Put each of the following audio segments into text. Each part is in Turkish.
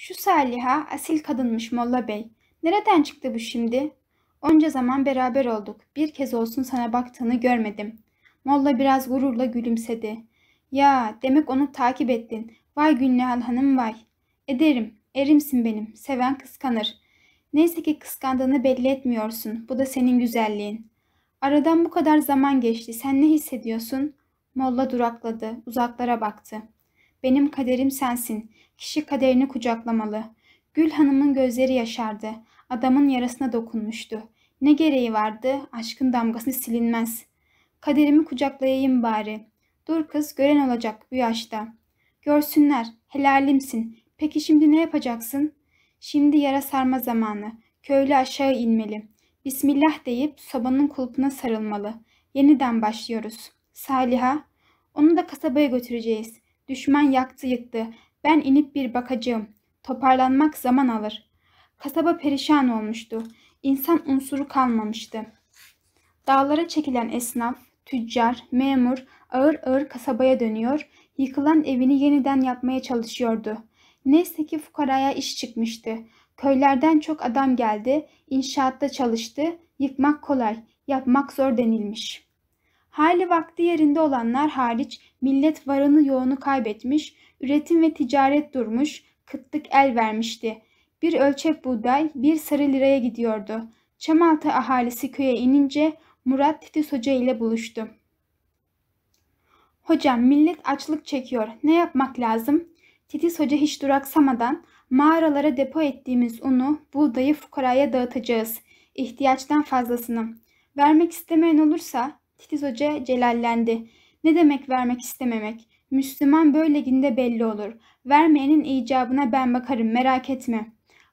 Şu Saliha asil kadınmış Molla Bey. Nereden çıktı bu şimdi? Onca zaman beraber olduk. Bir kez olsun sana baktığını görmedim. Molla biraz gururla gülümsedi. Ya demek onu takip ettin. Vay Günnihal Hanım vay. Ederim. Erimsin benim. Seven kıskanır. Neyse ki kıskandığını belli etmiyorsun. Bu da senin güzelliğin. Aradan bu kadar zaman geçti. Sen ne hissediyorsun? Molla durakladı. Uzaklara baktı. Benim kaderim sensin. Kişi kaderini kucaklamalı. Gül Hanım'ın gözleri yaşardı. Adamın yarasına dokunmuştu. Ne gereği vardı? Aşkın damgası silinmez. Kaderimi kucaklayayım bari. Dur kız gören olacak bu yaşta. Görsünler, helalimsin. Peki şimdi ne yapacaksın? Şimdi yara sarma zamanı. Köylü aşağı inmeli. Bismillah deyip sobanın kulpuna sarılmalı. Yeniden başlıyoruz. Saliha, onu da kasabaya götüreceğiz. Düşman yaktı yıktı. Ben inip bir bakacağım. Toparlanmak zaman alır. Kasaba perişan olmuştu. İnsan unsuru kalmamıştı. Dağlara çekilen esnaf, tüccar, memur ağır ağır kasabaya dönüyor, yıkılan evini yeniden yapmaya çalışıyordu. Neyse ki fukaraya iş çıkmıştı. Köylerden çok adam geldi, inşaatta çalıştı, yıkmak kolay, yapmak zor denilmiş. Hali vakti yerinde olanlar hariç millet varını yoğunu kaybetmiş, Üretim ve ticaret durmuş, kıtlık el vermişti. Bir ölçek buğday bir sarı liraya gidiyordu. Çamaltı ahalisi köye inince Murat Titiz Hoca ile buluştu. Hocam millet açlık çekiyor. Ne yapmak lazım? Titiz Hoca hiç duraksamadan mağaralara depo ettiğimiz unu, buğdayı fukaraya dağıtacağız. İhtiyaçtan fazlasını. Vermek istemeyen olursa Titiz Hoca celallendi. Ne demek vermek istememek? Müslüman böyle böyleginde belli olur. Vermeyenin icabına ben bakarım merak etme.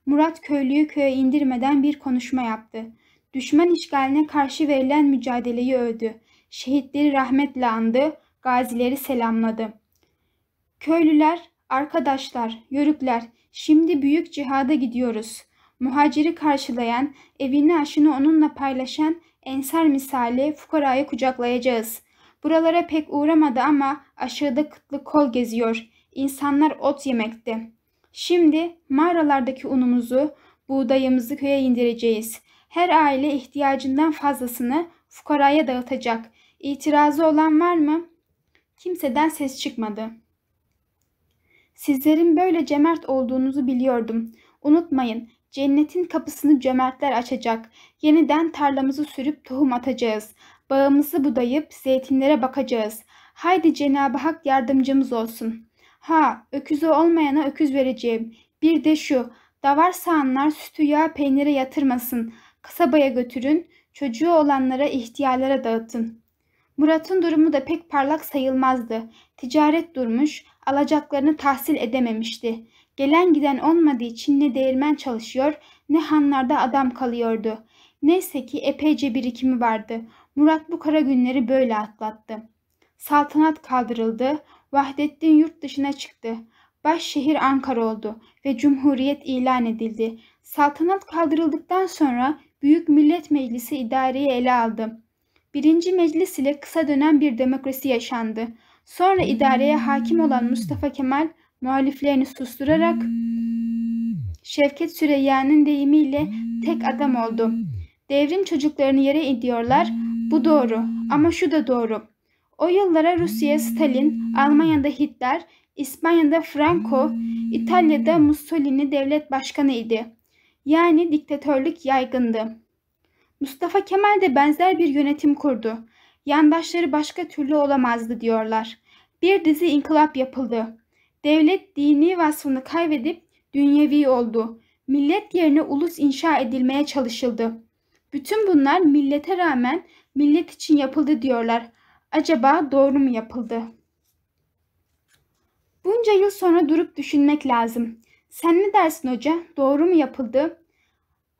Murat köylüyü köye indirmeden bir konuşma yaptı. Düşman işgaline karşı verilen mücadeleyi övdü. Şehitleri rahmetle andı, gazileri selamladı. Köylüler, arkadaşlar, yörükler, şimdi büyük cihada gidiyoruz. Muhaciri karşılayan, evini aşını onunla paylaşan ensar misali fukarayı kucaklayacağız.'' Buralara pek uğramadı ama aşağıda kıtlı kol geziyor. İnsanlar ot yemekte. Şimdi mağaralardaki unumuzu, buğdayımızı köye indireceğiz. Her aile ihtiyacından fazlasını fukaraya dağıtacak. İtirazı olan var mı? Kimseden ses çıkmadı. Sizlerin böyle cömert olduğunuzu biliyordum. Unutmayın, cennetin kapısını cömertler açacak. Yeniden tarlamızı sürüp tohum atacağız. Bağımızı budayıp zeytinlere bakacağız. Haydi Cenab-ı Hak yardımcımız olsun. Ha, öküzü olmayana öküz vereceğim. Bir de şu, davar sağanlar sütü yağ peynire yatırmasın. Kasabaya götürün, çocuğu olanlara ihtiyarlara dağıtın. Murat'ın durumu da pek parlak sayılmazdı. Ticaret durmuş, alacaklarını tahsil edememişti. Gelen giden olmadığı için ne değirmen çalışıyor ne hanlarda adam kalıyordu. Neyse ki epeyce birikimi vardı. Murat bu kara günleri böyle atlattı. Saltanat kaldırıldı, Vahdettin yurt dışına çıktı. Baş şehir Ankara oldu ve Cumhuriyet ilan edildi. Saltanat kaldırıldıktan sonra Büyük Millet Meclisi idareyi ele aldı. Birinci meclis ile kısa dönem bir demokrasi yaşandı. Sonra idareye hakim olan Mustafa Kemal muhaliflerini susturarak Şevket Süreyya'nın deyimiyle tek adam oldu. Devrim çocuklarını yere indiyorlar. Bu doğru ama şu da doğru. O yıllara Rusya'ya Stalin, Almanya'da Hitler, İspanya'da Franco, İtalya'da Mussolini devlet başkanıydı. Yani diktatörlük yaygındı. Mustafa Kemal de benzer bir yönetim kurdu. Yandaşları başka türlü olamazdı diyorlar. Bir dizi inkılap yapıldı. Devlet dini vasfını kaybedip dünyevi oldu. Millet yerine ulus inşa edilmeye çalışıldı. Bütün bunlar millete rağmen millet için yapıldı diyorlar. Acaba doğru mu yapıldı? Bunca yıl sonra durup düşünmek lazım. Sen ne dersin hoca? Doğru mu yapıldı?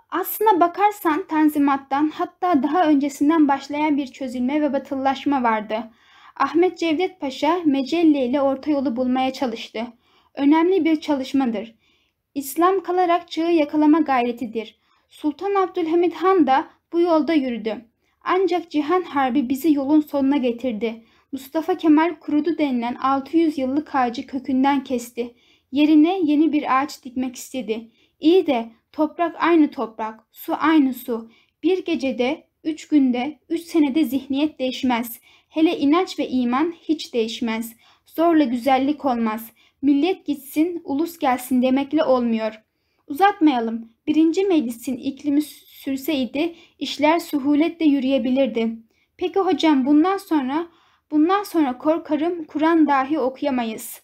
Aslına bakarsan Tanzimat'tan hatta daha öncesinden başlayan bir çözülme ve batılılaşma vardı. Ahmet Cevdet Paşa Mecelle ile orta yolu bulmaya çalıştı. Önemli bir çalışmadır. İslam kalarak çağı yakalama gayretidir. Sultan Abdülhamid Han da bu yolda yürüdü. Ancak Cihan Harbi bizi yolun sonuna getirdi. Mustafa Kemal kurudu denilen 600 yıllık ağacı kökünden kesti. Yerine yeni bir ağaç dikmek istedi. İyi de toprak aynı toprak, su aynı su. Bir gecede, üç günde, üç senede zihniyet değişmez. Hele inanç ve iman hiç değişmez. Zorla güzellik olmaz. Millet gitsin, ulus gelsin demekle olmuyor. Uzatmayalım. Birinci meclisin iklimi idi, işler suhuletle yürüyebilirdi. Peki hocam bundan sonra bundan sonra korkarım Kur'an dahi okuyamayız.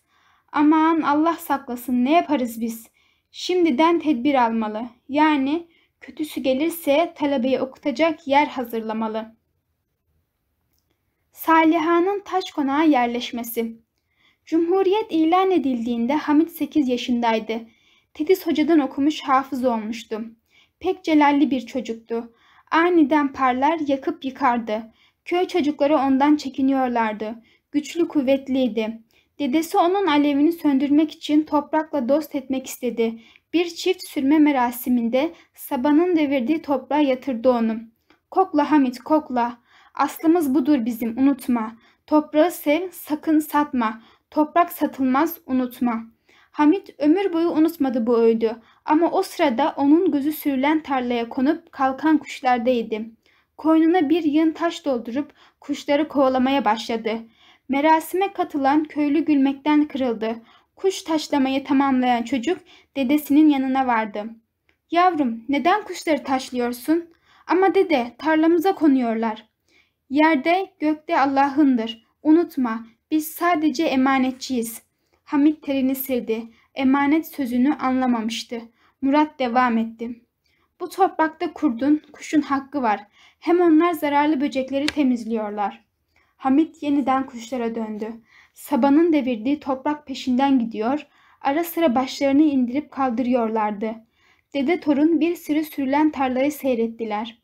Aman Allah saklasın ne yaparız biz? Şimdiden tedbir almalı. Yani kötüsü gelirse talebeyi okutacak yer hazırlamalı. Saliha'nın taş konağa yerleşmesi Cumhuriyet ilan edildiğinde Hamit 8 yaşındaydı. Tedis hocadan okumuş hafız olmuştu. Pek celalli bir çocuktu. Aniden parlar yakıp yıkardı. Köy çocukları ondan çekiniyorlardı. Güçlü kuvvetliydi. Dedesi onun alevini söndürmek için toprakla dost etmek istedi. Bir çift sürme merasiminde sabanın devirdiği toprağa yatırdı onu. Kokla Hamit kokla. Aslımız budur bizim unutma. Toprağı sev sakın satma. Toprak satılmaz unutma.'' Hamit ömür boyu unutmadı bu öğüdü ama o sırada onun gözü sürülen tarlaya konup kalkan kuşlardaydı. Koynuna bir yığın taş doldurup kuşları kovalamaya başladı. Merasime katılan köylü gülmekten kırıldı. Kuş taşlamayı tamamlayan çocuk dedesinin yanına vardı. Yavrum neden kuşları taşlıyorsun? Ama dede tarlamıza konuyorlar. Yerde gökte Allah'ındır. Unutma biz sadece emanetçiyiz.'' Hamit terini sildi. Emanet sözünü anlamamıştı. Murat devam etti. Bu toprakta kurdun, kuşun hakkı var. Hem onlar zararlı böcekleri temizliyorlar. Hamit yeniden kuşlara döndü. Sabanın devirdiği toprak peşinden gidiyor, ara sıra başlarını indirip kaldırıyorlardı. Dede torun bir sürü sürülen tarlayı seyrettiler.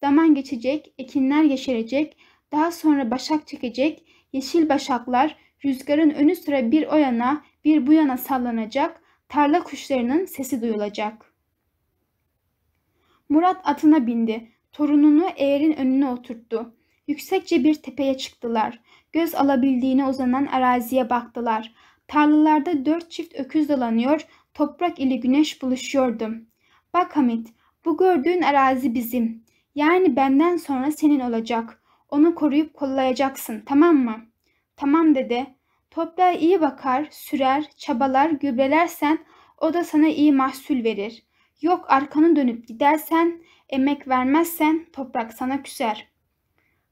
Zaman geçecek, ekinler yeşerecek, daha sonra başak çekecek, yeşil başaklar, Rüzgarın önü sıra bir o yana bir bu yana sallanacak, tarla kuşlarının sesi duyulacak. Murat atına bindi. Torununu eğerin önüne oturttu. Yüksekçe bir tepeye çıktılar. Göz alabildiğine uzanan araziye baktılar. Tarlalarda dört çift öküz dolanıyor, toprak ile güneş buluşuyordu. Bak Hamit, bu gördüğün arazi bizim. Yani benden sonra senin olacak. Onu koruyup kollayacaksın, tamam mı?'' Tamam dedi. Toprağa iyi bakar, sürer, çabalar, gübrelersen o da sana iyi mahsul verir. Yok arkanı dönüp gidersen, emek vermezsen toprak sana küser.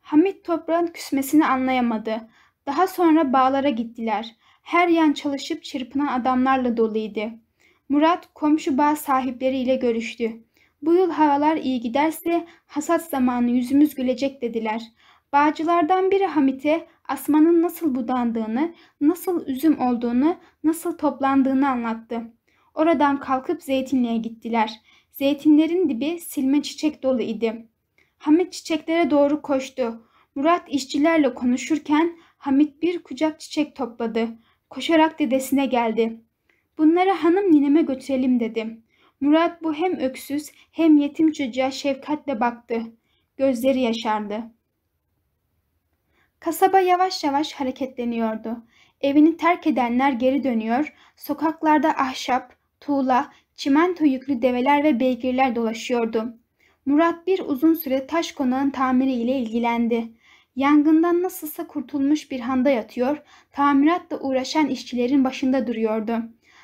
Hamit toprağın küsmesini anlayamadı. Daha sonra bağlara gittiler. Her yan çalışıp çırpınan adamlarla doluydu. Murat komşu bağ sahipleriyle görüştü. Bu yıl havalar iyi giderse hasat zamanı yüzümüz gülecek dediler. Bağcılardan biri Hamit'e asmanın nasıl budandığını, nasıl üzüm olduğunu, nasıl toplandığını anlattı. Oradan kalkıp zeytinliğe gittiler. Zeytinlerin dibi silme çiçek dolu idi. Hamit çiçeklere doğru koştu. Murat işçilerle konuşurken Hamit bir kucak çiçek topladı. Koşarak dedesine geldi. Bunları hanım nineme götürelim dedi. Murat bu hem öksüz hem yetim çocuğa şefkatle baktı. Gözleri yaşardı. Kasaba yavaş yavaş hareketleniyordu. Evini terk edenler geri dönüyor, sokaklarda ahşap, tuğla, çimento yüklü develer ve beygirler dolaşıyordu. Murat bir uzun süre taş konağın tamiriyle ilgilendi. Yangından nasılsa kurtulmuş bir handa yatıyor, tamiratla uğraşan işçilerin başında duruyordu.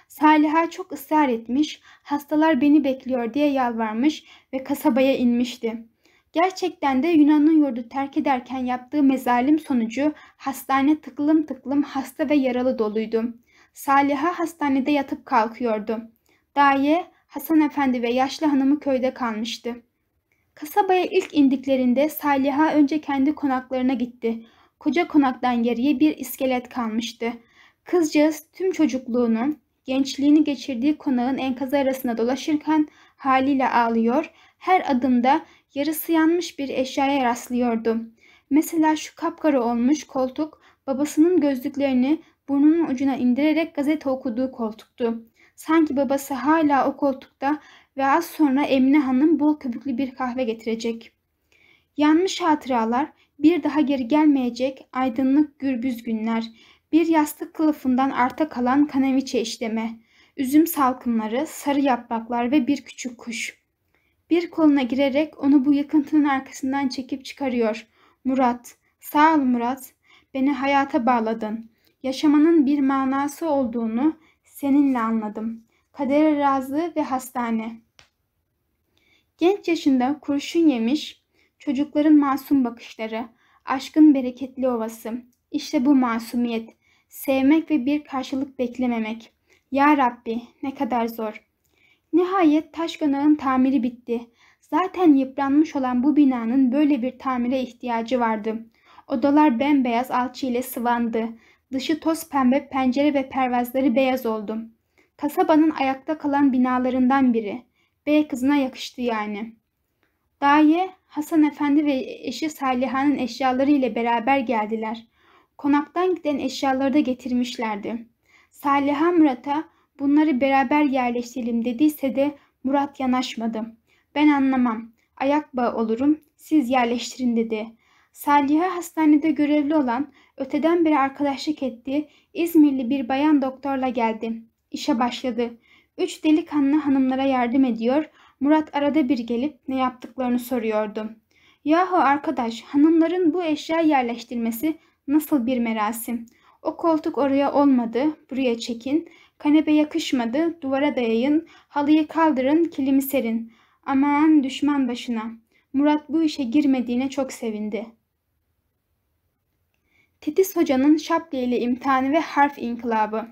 Saliha çok ısrar etmiş, hastalar beni bekliyor diye yalvarmış ve kasabaya inmişti. Gerçekten de Yunan'ın yurdu terk ederken yaptığı mezalim sonucu hastane tıklım tıklım hasta ve yaralı doluydu. Saliha hastanede yatıp kalkıyordu. Daye, Hasan Efendi ve yaşlı hanımı köyde kalmıştı. Kasabaya ilk indiklerinde Saliha önce kendi konaklarına gitti. Koca konaktan geriye bir iskelet kalmıştı. Kızcağız tüm çocukluğunu, gençliğini geçirdiği konağın enkazı arasında dolaşırken haliyle ağlıyor, her adımda yarısı yanmış bir eşyaya rastlıyordu. Mesela şu kapkara olmuş koltuk babasının gözlüklerini burnunun ucuna indirerek gazete okuduğu koltuktu. Sanki babası hala o koltukta ve az sonra Emine Hanım bol köpüklü bir kahve getirecek. Yanmış hatıralar, bir daha geri gelmeyecek aydınlık gürbüz günler, bir yastık kılıfından arta kalan kaneviçe işleme, üzüm salkımları, sarı yapraklar ve bir küçük kuş.'' Bir koluna girerek onu bu yıkıntının arkasından çekip çıkarıyor. Murat, sağ ol Murat, beni hayata bağladın. Yaşamanın bir manası olduğunu seninle anladım. Kadere razı ve hastane. Genç yaşında kurşun yemiş, çocukların masum bakışları, aşkın bereketli ovası. İşte bu masumiyet, sevmek ve bir karşılık beklememek. Ya Rabbi ne kadar zor.'' Nihayet Taşganağ'ın tamiri bitti. Zaten yıpranmış olan bu binanın böyle bir tamire ihtiyacı vardı. Odalar bembeyaz alçı ile sıvandı. Dışı toz pembe pencere ve pervazları beyaz oldu. Kasabanın ayakta kalan binalarından biri. Bey kızına yakıştı yani. Daye, Hasan Efendi ve eşi Saliha'nın eşyaları ile beraber geldiler. Konaktan giden eşyaları da getirmişlerdi. Saliha Murat'a bunları beraber yerleştirelim dediyse de Murat yanaşmadı. Ben anlamam. Ayak bağı olurum. Siz yerleştirin dedi. Salih'a hastanede görevli olan, öteden beri arkadaşlık ettiği İzmirli bir bayan doktorla geldi. İşe başladı. Üç delikanlı hanımlara yardım ediyor, Murat arada bir gelip ne yaptıklarını soruyordu. Yahu arkadaş, hanımların bu eşya yerleştirmesi nasıl bir merasim? O koltuk oraya olmadı, buraya çekin, Kanepe yakışmadı, duvara dayayın, halıyı kaldırın, kilimi serin. Aman düşman başına. Murat bu işe girmediğine çok sevindi. Titiz Hoca'nın şapka ile imtihanı ve harf inkılabı.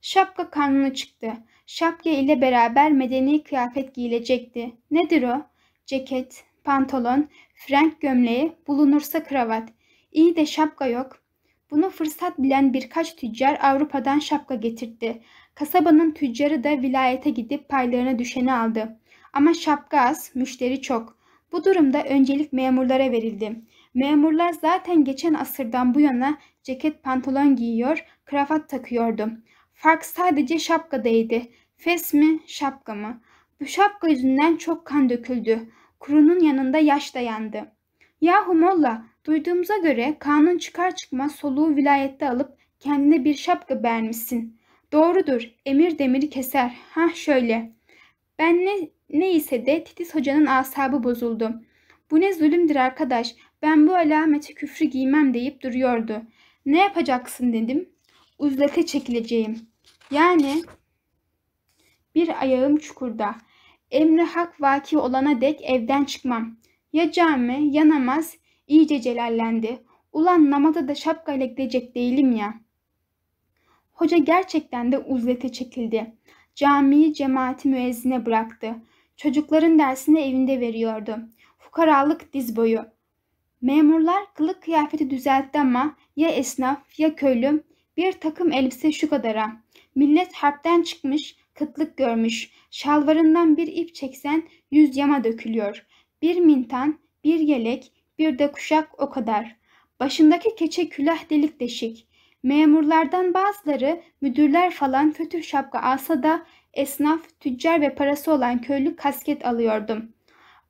Şapka kanunu çıktı. Şapka ile beraber medeni kıyafet giyilecekti. Nedir o? Ceket, pantolon, frenk gömleği, bulunursa kravat. İyi de şapka yok. Bunu fırsat bilen birkaç tüccar Avrupa'dan şapka getirtti. Kasabanın tüccarı da vilayete gidip paylarına düşeni aldı. Ama şapka az, müşteri çok. Bu durumda öncelik memurlara verildi. Memurlar zaten geçen asırdan bu yana ceket pantolon giyiyor, kravat takıyordu. Fark sadece şapkadaydı. Fes mi, şapka mı? Bu şapka yüzünden çok kan döküldü. Kurunun yanında yaş dayandı. Yahu Molla, Duyduğumuza göre kanun çıkar çıkmaz soluğu vilayette alıp kendine bir şapka vermişsin. Doğrudur, emir demiri keser. Ha şöyle. Ben ne, neyse de Titiz Hoca'nın asabı bozuldu. Bu ne zulümdür arkadaş, ben bu alameti küfrü giymem deyip duruyordu. Ne yapacaksın dedim. Uzlete çekileceğim. Yani bir ayağım çukurda. Emre hak vaki olana dek evden çıkmam. Ya cami, ya namaz, İyice celallendi. Ulan namaza da şapkayla gidecek değilim ya. Hoca gerçekten de uzlete çekildi. Camiyi cemaati müezzine bıraktı. Çocukların dersini evinde veriyordu. Fukaralık diz boyu. Memurlar kılık kıyafeti düzeltti ama ya esnaf ya köylü bir takım elbise şu kadara. Millet harpten çıkmış, kıtlık görmüş. Şalvarından bir ip çeksen yüz yama dökülüyor. Bir mintan, bir yelek, bir de kuşak o kadar. Başındaki keçe külah delik deşik. Memurlardan bazıları müdürler falan fötür şapka alsa da esnaf, tüccar ve parası olan köylü kasket alıyordum.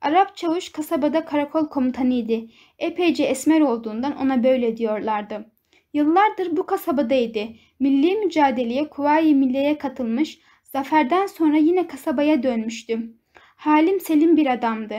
Arap çavuş kasabada karakol komutanıydı. Epeyce esmer olduğundan ona böyle diyorlardı. Yıllardır bu kasabadaydı. Milli mücadeleye Kuvayi Milliye'ye katılmış, zaferden sonra yine kasabaya dönmüştüm. Halim selim bir adamdı.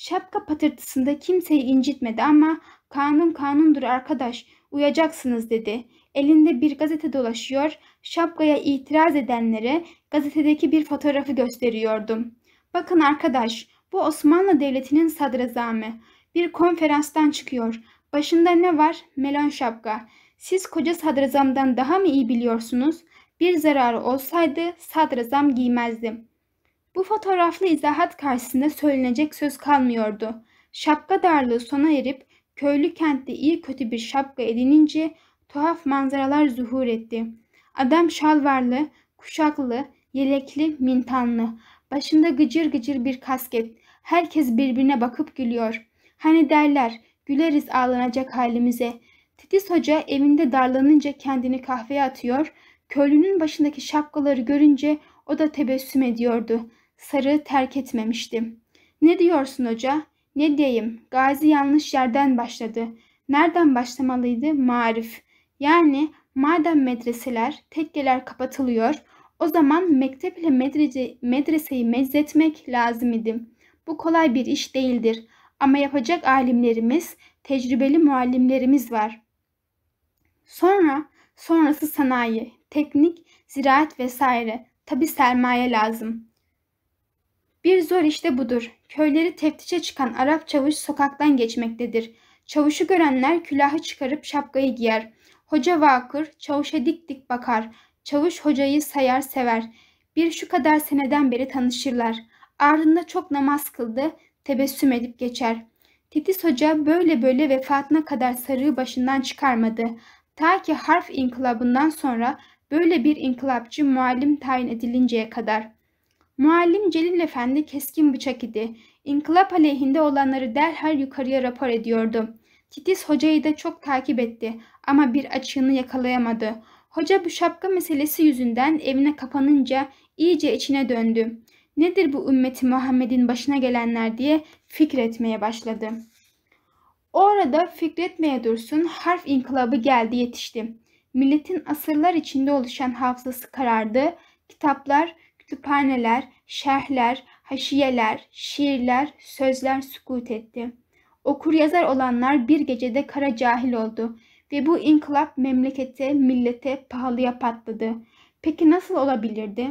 Şapka patırtısında kimseyi incitmedi ama kanun kanundur arkadaş uyacaksınız dedi. Elinde bir gazete dolaşıyor şapkaya itiraz edenlere gazetedeki bir fotoğrafı gösteriyordum. Bakın arkadaş bu Osmanlı Devleti'nin sadrazamı. Bir konferanstan çıkıyor. Başında ne var? Melon şapka. Siz koca sadrazamdan daha mı iyi biliyorsunuz? Bir zararı olsaydı sadrazam giymezdim. Bu fotoğraflı izahat karşısında söylenecek söz kalmıyordu. Şapka darlığı sona erip köylü kentte iyi kötü bir şapka edinince tuhaf manzaralar zuhur etti. Adam şalvarlı, kuşaklı, yelekli, mintanlı. Başında gıcır gıcır bir kasket. Herkes birbirine bakıp gülüyor. Hani derler, güleriz ağlanacak halimize. Titiz Hoca evinde darlanınca kendini kahveye atıyor, köylünün başındaki şapkaları görünce o da tebessüm ediyordu. Sarı terk etmemişti. Ne diyorsun hoca? Ne diyeyim? Gazi yanlış yerden başladı. Nereden başlamalıydı? Marif. Yani madem medreseler, tekkeler kapatılıyor, o zaman mektep ile medrece, medreseyi mezzetmek lazım idi. Bu kolay bir iş değildir. Ama yapacak alimlerimiz, tecrübeli muallimlerimiz var. Sonra, sonrası sanayi, teknik, ziraat vesaire. Tabi sermaye lazım.'' Bir zor işte budur. Köyleri teftişe çıkan Arap çavuş sokaktan geçmektedir. Çavuşu görenler külahı çıkarıp şapkayı giyer. Hoca vakır, çavuşa dik dik bakar. Çavuş hocayı sayar sever. Bir şu kadar seneden beri tanışırlar. Ardında çok namaz kıldı, tebessüm edip geçer. Titiz Hoca böyle böyle vefatına kadar sarığı başından çıkarmadı. Ta ki harf inkılabından sonra böyle bir inkılapçı muallim tayin edilinceye kadar.'' Muallim Celil Efendi keskin bıçak idi. İnkılap aleyhinde olanları derhal yukarıya rapor ediyordu. Titiz hocayı da çok takip etti ama bir açığını yakalayamadı. Hoca bu şapka meselesi yüzünden evine kapanınca iyice içine döndü. Nedir bu ümmeti Muhammed'in başına gelenler diye fikretmeye başladı. Orada fikretmeye dursun harf inkılabı geldi yetişti. Milletin asırlar içinde oluşan hafızası karardı. Kitaplar, kütüphaneler, şerhler, haşiyeler, şiirler, sözler sukut etti. Okur yazar olanlar bir gecede kara cahil oldu ve bu inkılap memlekete, millete pahalıya patladı. Peki nasıl olabilirdi?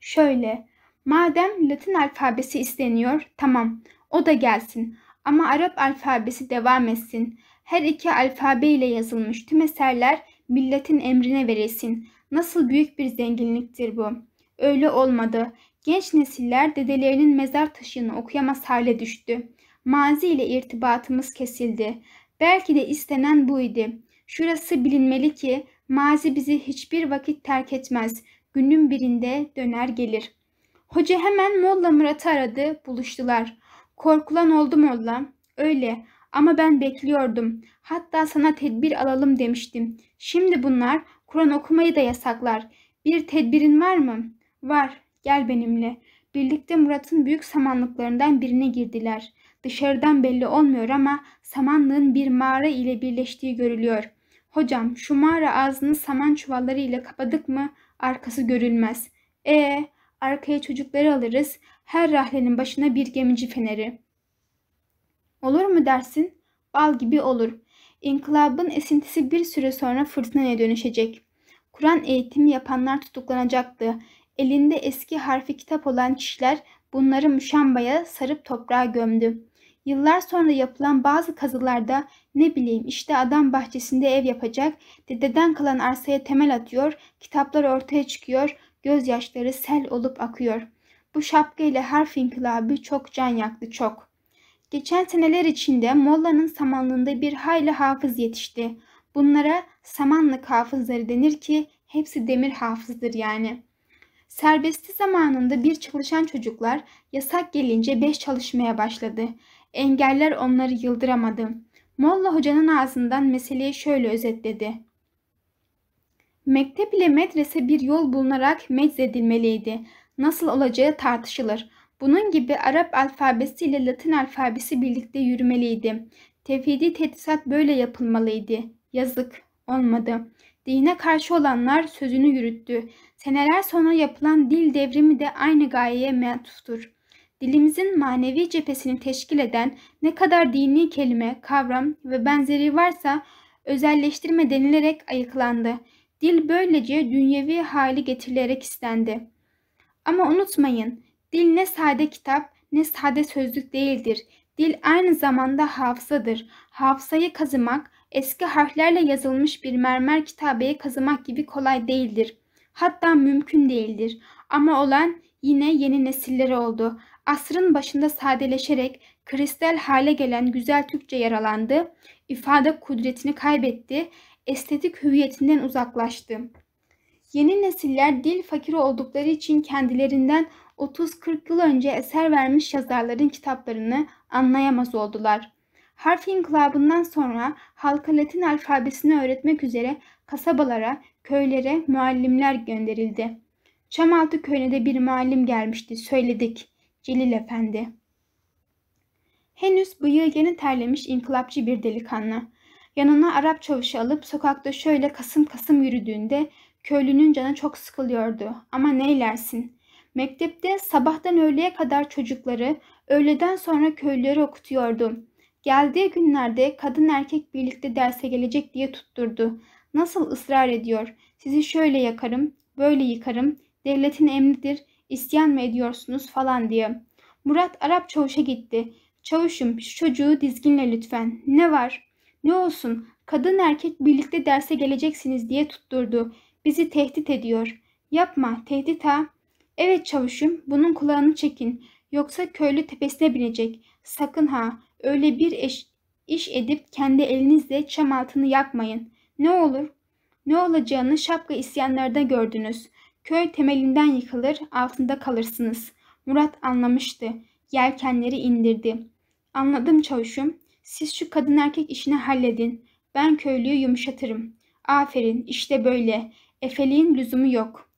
Şöyle, madem Latin alfabesi isteniyor, tamam o da gelsin ama Arap alfabesi devam etsin. Her iki alfabe ile yazılmış tüm eserler milletin emrine verilsin. Nasıl büyük bir zenginliktir bu.'' Öyle olmadı. Genç nesiller dedelerinin mezar taşını okuyamaz hale düştü. Mazi ile irtibatımız kesildi. Belki de istenen buydu. Şurası bilinmeli ki mazi bizi hiçbir vakit terk etmez. Günün birinde döner gelir. Hoca hemen Molla Murat'ı aradı, buluştular. Korkulan oldu Molla. Öyle ama ben bekliyordum. Hatta sana tedbir alalım demiştim. Şimdi bunlar Kur'an okumayı da yasaklar. Bir tedbirin var mı? Var, gel benimle. Birlikte Murat'ın büyük samanlıklarından birine girdiler. Dışarıdan belli olmuyor ama samanlığın bir mağara ile birleştiği görülüyor. Hocam şu mağara ağzını saman çuvalları ile kapadık mı arkası görülmez. Ee, arkaya çocukları alırız. Her rahlenin başına bir gemici feneri. Olur mu dersin? Bal gibi olur. İnkılabın esintisi bir süre sonra fırtınaya dönüşecek. Kur'an eğitimi yapanlar tutuklanacaktı. Elinde eski harfi kitap olan kişiler bunları müşambaya sarıp toprağa gömdü. Yıllar sonra yapılan bazı kazılarda ne bileyim işte adam bahçesinde ev yapacak, dededen kalan arsaya temel atıyor, kitaplar ortaya çıkıyor, gözyaşları sel olup akıyor. Bu şapka ile harf inkılabı çok can yaktı çok. Geçen seneler içinde Molla'nın samanlığında bir hayli hafız yetişti. Bunlara samanlık hafızları denir ki hepsi demir hafızdır yani.'' Serbesti zamanında bir çalışan çocuklar yasak gelince beş çalışmaya başladı. Engeller onları yıldıramadı. Molla hocanın ağzından meseleyi şöyle özetledi. Mektep ile medrese bir yol bulunarak meczedilmeliydi. Nasıl olacağı tartışılır. Bunun gibi Arap alfabesi ile Latin alfabesi birlikte yürümeliydi. Tevhidi tedrisat böyle yapılmalıydı. Yazık olmadı. Dine karşı olanlar sözünü yürüttü. Seneler sonra yapılan dil devrimi de aynı gayeye mentuftur. Dilimizin manevi cephesini teşkil eden ne kadar dini kelime, kavram ve benzeri varsa özelleştirme denilerek ayıklandı. Dil böylece dünyevi hali getirilerek istendi. Ama unutmayın, dil ne sade kitap ne sade sözlük değildir. Dil aynı zamanda hafızadır. Hafızayı kazımak eski harflerle yazılmış bir mermer kitabeyi kazımak gibi kolay değildir hatta mümkün değildir. Ama olan yine yeni nesillere oldu. Asrın başında sadeleşerek kristal hale gelen güzel Türkçe yaralandı, ifade kudretini kaybetti, estetik hüviyetinden uzaklaştı. Yeni nesiller dil fakiri oldukları için kendilerinden 30-40 yıl önce eser vermiş yazarların kitaplarını anlayamaz oldular. Harf inkılabından sonra halka Latin alfabesini öğretmek üzere kasabalara, köylere muallimler gönderildi. Çamaltı köyüne de bir muallim gelmişti. Söyledik. Celil Efendi. Henüz bıyığı yeni terlemiş inkılapçı bir delikanlı. Yanına Arap çavuşu alıp sokakta şöyle kasım kasım yürüdüğünde köylünün canı çok sıkılıyordu. Ama neylersin? Mektepte sabahtan öğleye kadar çocukları, öğleden sonra köylüleri okutuyordu. Geldiği günlerde kadın erkek birlikte derse gelecek diye tutturdu. Nasıl ısrar ediyor? Sizi şöyle yakarım, böyle yıkarım, devletin emridir, isyan mı ediyorsunuz falan diye. Murat Arap çavuşa gitti. Çavuşum şu çocuğu dizginle lütfen. Ne var? Ne olsun? Kadın erkek birlikte derse geleceksiniz diye tutturdu. Bizi tehdit ediyor. Yapma, tehdit ha. Evet çavuşum, bunun kulağını çekin. Yoksa köylü tepesine binecek. Sakın ha, öyle bir eş, iş edip kendi elinizle çam altını yakmayın. Ne olur? Ne olacağını şapka isyanlarda gördünüz. Köy temelinden yıkılır, altında kalırsınız. Murat anlamıştı. Yelkenleri indirdi. Anladım çavuşum. Siz şu kadın erkek işini halledin. Ben köylüyü yumuşatırım. Aferin, işte böyle. Efeliğin lüzumu yok.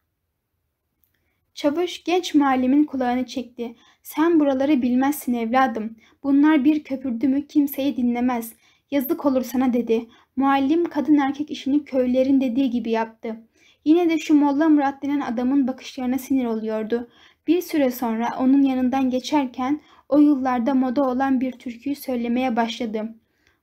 Çavuş genç muallimin kulağını çekti. Sen buraları bilmezsin evladım. Bunlar bir köpürdü mü kimseyi dinlemez. Yazık olur sana dedi. Muallim kadın erkek işini köylerin dediği gibi yaptı. Yine de şu Molla Murat denen adamın bakışlarına sinir oluyordu. Bir süre sonra onun yanından geçerken o yıllarda moda olan bir türküyü söylemeye başladım.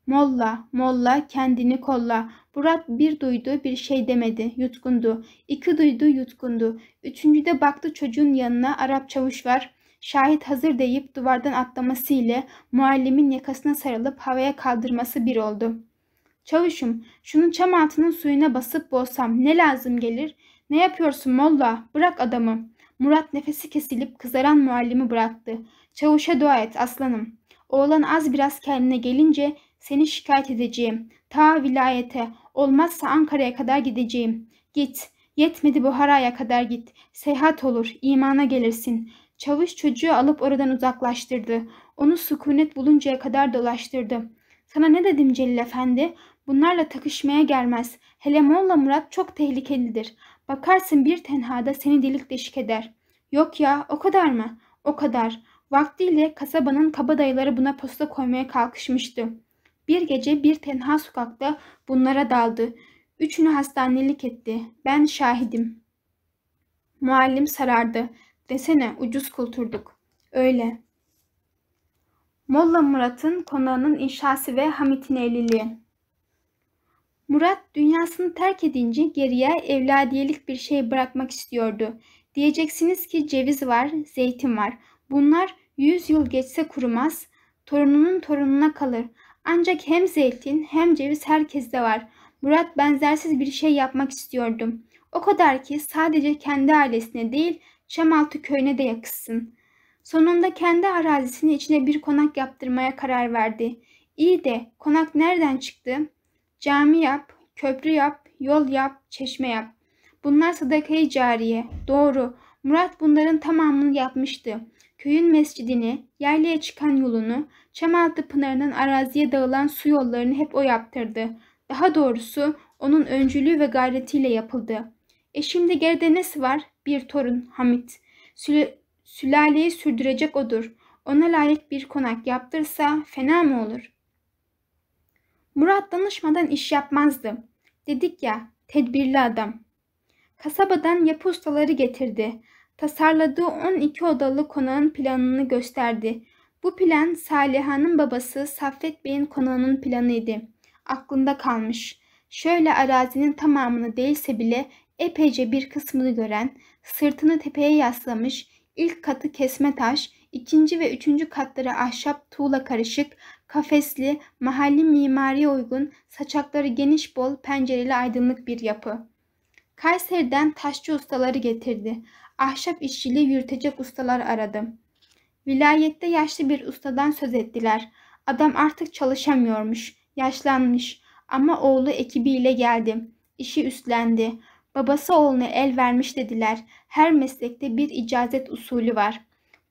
Molla, molla kendini kolla. Murat bir duydu bir şey demedi, yutkundu. İki duydu yutkundu. Üçüncüde baktı çocuğun yanına Arap çavuş var. Şahit hazır deyip duvardan atlaması ile muallimin yakasına sarılıp havaya kaldırması bir oldu.'' Çavuşum, şunu çam altının suyuna basıp boğsam ne lazım gelir? Ne yapıyorsun molla? Bırak adamı. Murat nefesi kesilip kızaran muallimi bıraktı. Çavuşa dua et aslanım. Oğlan az biraz kendine gelince seni şikayet edeceğim. Ta vilayete, olmazsa Ankara'ya kadar gideceğim. Git, yetmedi Buhara'ya kadar git. Seyahat olur, imana gelirsin. Çavuş çocuğu alıp oradan uzaklaştırdı. Onu sükunet buluncaya kadar dolaştırdı. Sana ne dedim Celil Efendi? Bunlarla takışmaya gelmez. Hele Molla Murat çok tehlikelidir. Bakarsın bir tenhada seni delik deşik eder. Yok ya o kadar mı? O kadar. Vaktiyle kasabanın kabadayıları buna posta koymaya kalkışmıştı. Bir gece bir tenha sokakta bunlara daldı. Üçünü hastanelik etti. Ben şahidim. Muallim sarardı. Desene ucuz kulturduk. Öyle. Molla Murat'ın konağının inşası ve Hamit'in evliliği. Murat dünyasını terk edince geriye evladiyelik bir şey bırakmak istiyordu. Diyeceksiniz ki ceviz var, zeytin var. Bunlar 100 yıl geçse kurumaz, torununun torununa kalır. Ancak hem zeytin hem ceviz herkeste var. Murat benzersiz bir şey yapmak istiyordum. O kadar ki sadece kendi ailesine değil Çamaltı köyüne de yakışsın. Sonunda kendi arazisini içine bir konak yaptırmaya karar verdi. İyi de konak nereden çıktı? Cami yap, köprü yap, yol yap, çeşme yap. Bunlar sadakayı cariye. Doğru. Murat bunların tamamını yapmıştı. Köyün mescidini, yaylaya çıkan yolunu, çam altı pınarının araziye dağılan su yollarını hep o yaptırdı. Daha doğrusu onun öncülüğü ve gayretiyle yapıldı. E şimdi geride nesi var? Bir torun, Hamit. Sül sülaleyi sürdürecek odur. Ona layık bir konak yaptırsa fena mı olur? Murat danışmadan iş yapmazdı. Dedik ya, tedbirli adam. Kasabadan yapı ustaları getirdi. Tasarladığı 12 odalı konağın planını gösterdi. Bu plan Saliha'nın babası Saffet Bey'in konağının planıydı. Aklında kalmış. Şöyle arazinin tamamını değilse bile epeyce bir kısmını gören, sırtını tepeye yaslamış, ilk katı kesme taş, ikinci ve üçüncü katları ahşap tuğla karışık, Kafesli, mahalli mimariye uygun, saçakları geniş bol, pencereli aydınlık bir yapı. Kayseri'den taşçı ustaları getirdi. Ahşap işçiliği yürütecek ustalar aradı. Vilayette yaşlı bir ustadan söz ettiler. Adam artık çalışamıyormuş, yaşlanmış ama oğlu ekibiyle geldi. İşi üstlendi. Babası oğluna el vermiş dediler. Her meslekte bir icazet usulü var.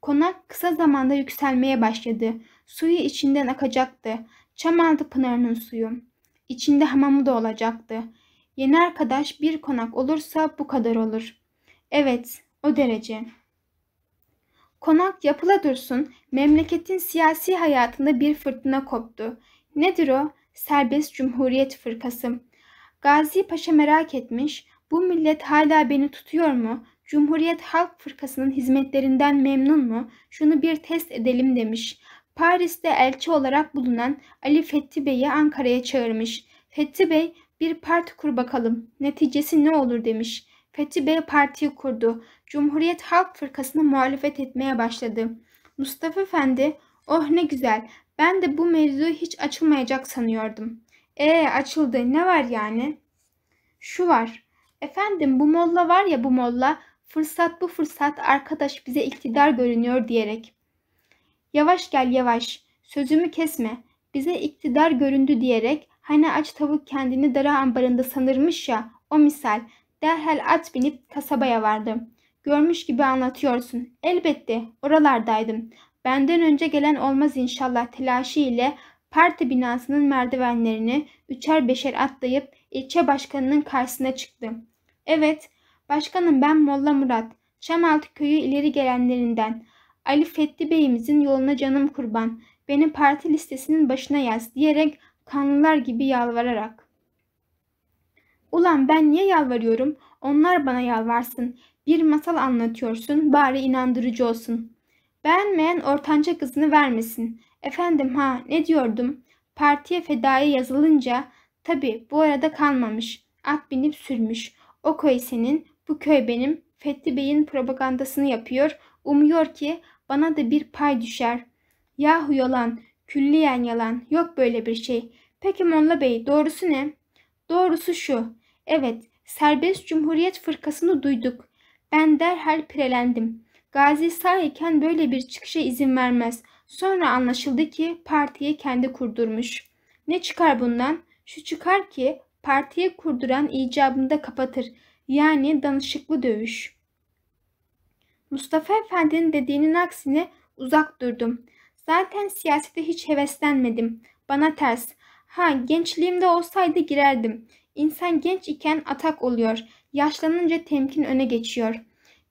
Konak kısa zamanda yükselmeye başladı. Suyu içinden akacaktı. Çamaltı pınarının suyu. İçinde hamamı da olacaktı. Yeni arkadaş bir konak olursa bu kadar olur. Evet, o derece. Konak yapıla dursun, memleketin siyasi hayatında bir fırtına koptu. Nedir o? Serbest Cumhuriyet Fırkası. Gazi Paşa merak etmiş, bu millet hala beni tutuyor mu? Cumhuriyet Halk Fırkası'nın hizmetlerinden memnun mu? Şunu bir test edelim demiş. Paris'te elçi olarak bulunan Ali Fethi Bey'i Ankara'ya çağırmış. Fethi Bey bir parti kur bakalım neticesi ne olur demiş. Fethi Bey partiyi kurdu. Cumhuriyet Halk Fırkası'na muhalefet etmeye başladı. Mustafa Efendi oh ne güzel ben de bu mevzu hiç açılmayacak sanıyordum. E açıldı ne var yani? Şu var. Efendim bu molla var ya bu molla fırsat bu fırsat arkadaş bize iktidar görünüyor diyerek Yavaş gel yavaş, sözümü kesme, bize iktidar göründü diyerek hani aç tavuk kendini dara ambarında sanırmış ya o misal derhal at binip kasabaya vardım. Görmüş gibi anlatıyorsun. Elbette oralardaydım. Benden önce gelen olmaz inşallah telaşı ile parti binasının merdivenlerini üçer beşer atlayıp ilçe başkanının karşısına çıktım. Evet, başkanım ben Molla Murat. Çamaltı köyü ileri gelenlerinden. Ali Fethi Bey'imizin yoluna canım kurban, beni parti listesinin başına yaz diyerek kanlılar gibi yalvararak. Ulan ben niye yalvarıyorum? Onlar bana yalvarsın. Bir masal anlatıyorsun, bari inandırıcı olsun. Beğenmeyen ortanca kızını vermesin. Efendim ha ne diyordum? Partiye fedaya yazılınca tabi bu arada kalmamış. At binip sürmüş. O köy senin, bu köy benim. Fethi Bey'in propagandasını yapıyor. Umuyor ki bana da bir pay düşer. Yahu yalan, külliyen yalan. Yok böyle bir şey. Peki Molla Bey doğrusu ne? Doğrusu şu. Evet, Serbest Cumhuriyet Fırkasını duyduk. Ben derhal pirelendim. Gazi sağ böyle bir çıkışa izin vermez. Sonra anlaşıldı ki partiyi kendi kurdurmuş. Ne çıkar bundan? Şu çıkar ki partiye kurduran icabında kapatır. Yani danışıklı dövüş.'' Mustafa Efendi'nin dediğinin aksine uzak durdum. Zaten siyasete hiç heveslenmedim. Bana ters. Ha gençliğimde olsaydı girerdim. İnsan genç iken atak oluyor. Yaşlanınca temkin öne geçiyor.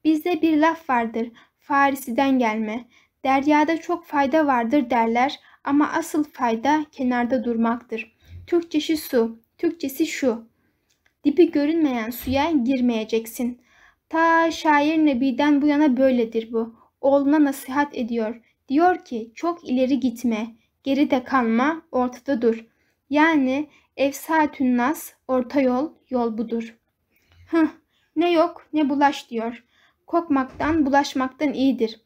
Bizde bir laf vardır. Farisi'den gelme. Deryada çok fayda vardır derler ama asıl fayda kenarda durmaktır. Türkçesi su, Türkçesi şu. Dibi görünmeyen suya girmeyeceksin.'' Ta şair Nebi'den bu yana böyledir bu. Oğluna nasihat ediyor. Diyor ki çok ileri gitme, geride kalma, ortada dur. Yani efsatün nas, orta yol, yol budur. Hıh, ne yok ne bulaş diyor. Kokmaktan, bulaşmaktan iyidir.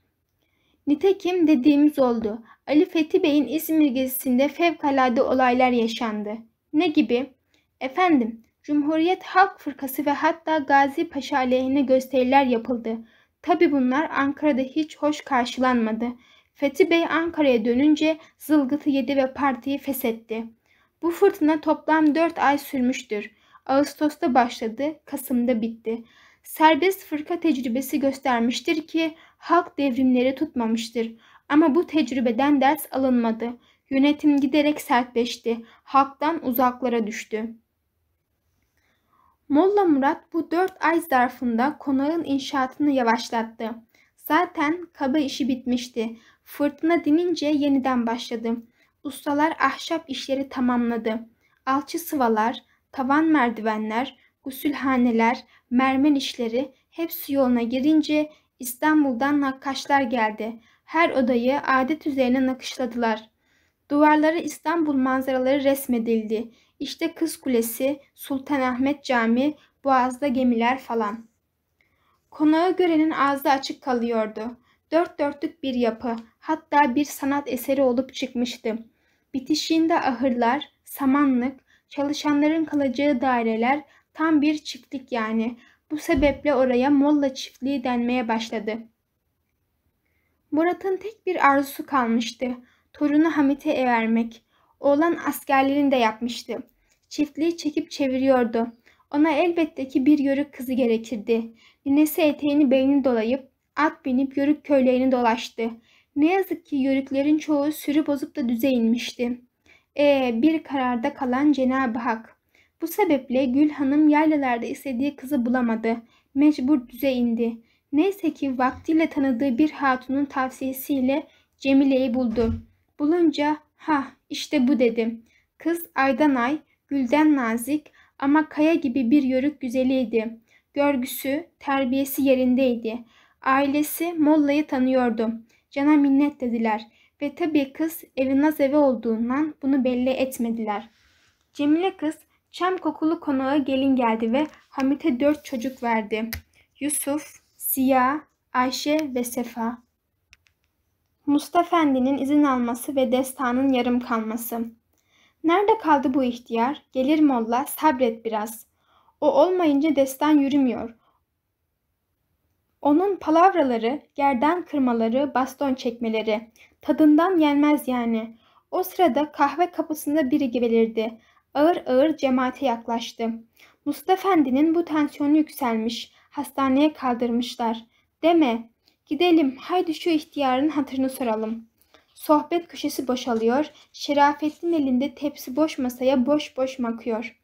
Nitekim dediğimiz oldu. Ali Fethi Bey'in İzmir gezisinde fevkalade olaylar yaşandı. Ne gibi? Efendim, Cumhuriyet Halk Fırkası ve hatta Gazi Paşa aleyhine gösteriler yapıldı. Tabi bunlar Ankara'da hiç hoş karşılanmadı. Fethi Bey Ankara'ya dönünce zılgıtı yedi ve partiyi feshetti. Bu fırtına toplam 4 ay sürmüştür. Ağustos'ta başladı, Kasım'da bitti. Serbest fırka tecrübesi göstermiştir ki halk devrimleri tutmamıştır. Ama bu tecrübeden ders alınmadı. Yönetim giderek sertleşti. Halktan uzaklara düştü. Molla Murat bu dört ay zarfında konağın inşaatını yavaşlattı. Zaten kaba işi bitmişti. Fırtına dinince yeniden başladı. Ustalar ahşap işleri tamamladı. Alçı sıvalar, tavan merdivenler, gusülhaneler, mermer işleri hepsi yoluna girince İstanbul'dan nakkaşlar geldi. Her odayı adet üzerine nakışladılar. Duvarlara İstanbul manzaraları resmedildi. İşte Kız Kulesi, Sultanahmet Camii, Boğaz'da gemiler falan. Konağı görenin ağzı açık kalıyordu. Dört dörtlük bir yapı, hatta bir sanat eseri olup çıkmıştı. Bitişiğinde ahırlar, samanlık, çalışanların kalacağı daireler tam bir çiftlik yani. Bu sebeple oraya Molla çiftliği denmeye başladı. Murat'ın tek bir arzusu kalmıştı. Torunu Hamit'e vermek. Oğlan askerlerini de yapmıştı. Çiftliği çekip çeviriyordu. Ona elbette ki bir yörük kızı gerekirdi. Ninesi eteğini beynini dolayıp at binip yörük köylerini dolaştı. Ne yazık ki yörüklerin çoğu sürü bozup da düze inmişti. E bir kararda kalan Cenab-ı Hak. Bu sebeple Gül Hanım yaylalarda istediği kızı bulamadı. Mecbur düze indi. Neyse ki vaktiyle tanıdığı bir hatunun tavsiyesiyle Cemile'yi buldu. Bulunca ha işte bu dedim. Kız aydan ay, gülden nazik ama kaya gibi bir yörük güzeliydi. Görgüsü, terbiyesi yerindeydi. Ailesi Molla'yı tanıyordu. Cana minnet dediler ve tabii kız evin az evi olduğundan bunu belli etmediler. Cemile kız çam kokulu konağa gelin geldi ve Hamit'e dört çocuk verdi. Yusuf, Ziya, Ayşe ve Sefa. Mustafendi'nin izin alması ve destanın yarım kalması. Nerede kaldı bu ihtiyar? Gelir molla, sabret biraz. O olmayınca destan yürümüyor. Onun palavraları, gerdan kırmaları, baston çekmeleri. Tadından yenmez yani. O sırada kahve kapısında biri belirdi. Ağır ağır cemaate yaklaştı. Mustafendi'nin bu tansiyonu yükselmiş. Hastaneye kaldırmışlar. Deme, Gidelim, haydi şu ihtiyarın hatırını soralım. Sohbet köşesi boşalıyor, Şerafettin elinde tepsi boş masaya boş boş bakıyor.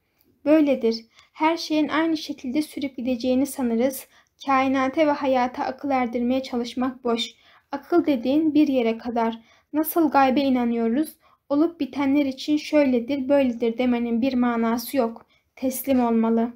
Böyledir, her şeyin aynı şekilde sürüp gideceğini sanırız, Kainata ve hayata akıl erdirmeye çalışmak boş. Akıl dediğin bir yere kadar. Nasıl gaybe inanıyoruz? Olup bitenler için şöyledir, böyledir demenin bir manası yok. Teslim olmalı.''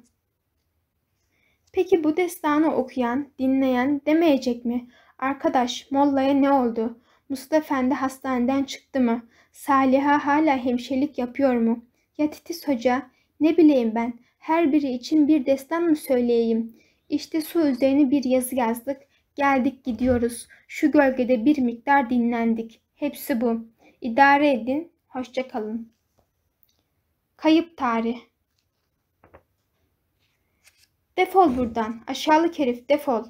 Peki bu destanı okuyan, dinleyen demeyecek mi? Arkadaş, Molla'ya ne oldu? Mustafa Efendi hastaneden çıktı mı? Saliha hala hemşirelik yapıyor mu? Ya Titiz Hoca? Ne bileyim ben, her biri için bir destan mı söyleyeyim? İşte su üzerine bir yazı yazdık. Geldik gidiyoruz. Şu gölgede bir miktar dinlendik. Hepsi bu. İdare edin. Hoşça kalın. Kayıp tarih. Defol buradan aşağılık herif defol.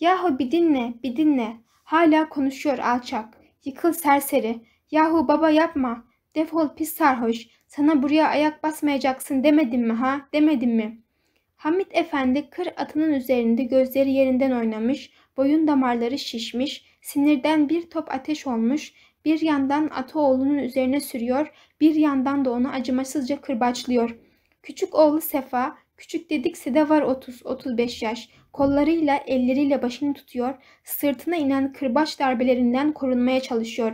Yahu bir dinle bir dinle. Hala konuşuyor alçak. Yıkıl serseri. Yahu baba yapma. Defol pis sarhoş. Sana buraya ayak basmayacaksın demedim mi ha demedim mi? Hamit Efendi kır atının üzerinde gözleri yerinden oynamış, boyun damarları şişmiş, sinirden bir top ateş olmuş, bir yandan atı oğlunun üzerine sürüyor, bir yandan da onu acımasızca kırbaçlıyor. Küçük oğlu Sefa Küçük dedikse de var 30-35 yaş. Kollarıyla, elleriyle başını tutuyor, sırtına inen kırbaç darbelerinden korunmaya çalışıyor.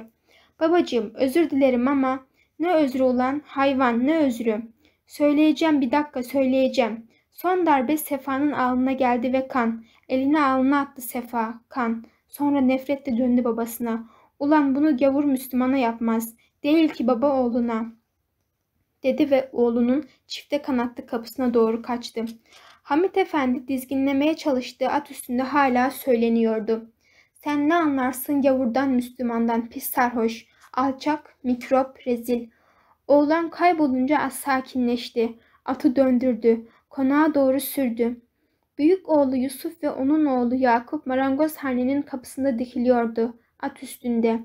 Babacığım özür dilerim ama ne özrü olan hayvan ne özrü. Söyleyeceğim bir dakika söyleyeceğim. Son darbe Sefa'nın alnına geldi ve kan. Elini alnına attı Sefa, kan. Sonra nefretle döndü babasına. Ulan bunu gavur Müslümana yapmaz. Değil ki baba oğluna.'' dedi ve oğlunun çifte kanatlı kapısına doğru kaçtı. Hamit Efendi dizginlemeye çalıştığı at üstünde hala söyleniyordu. Sen ne anlarsın gavurdan Müslümandan pis sarhoş, alçak, mikrop, rezil. Oğlan kaybolunca az sakinleşti. Atı döndürdü. Konağa doğru sürdü. Büyük oğlu Yusuf ve onun oğlu Yakup Marangoz marangozhanenin kapısında dikiliyordu. At üstünde.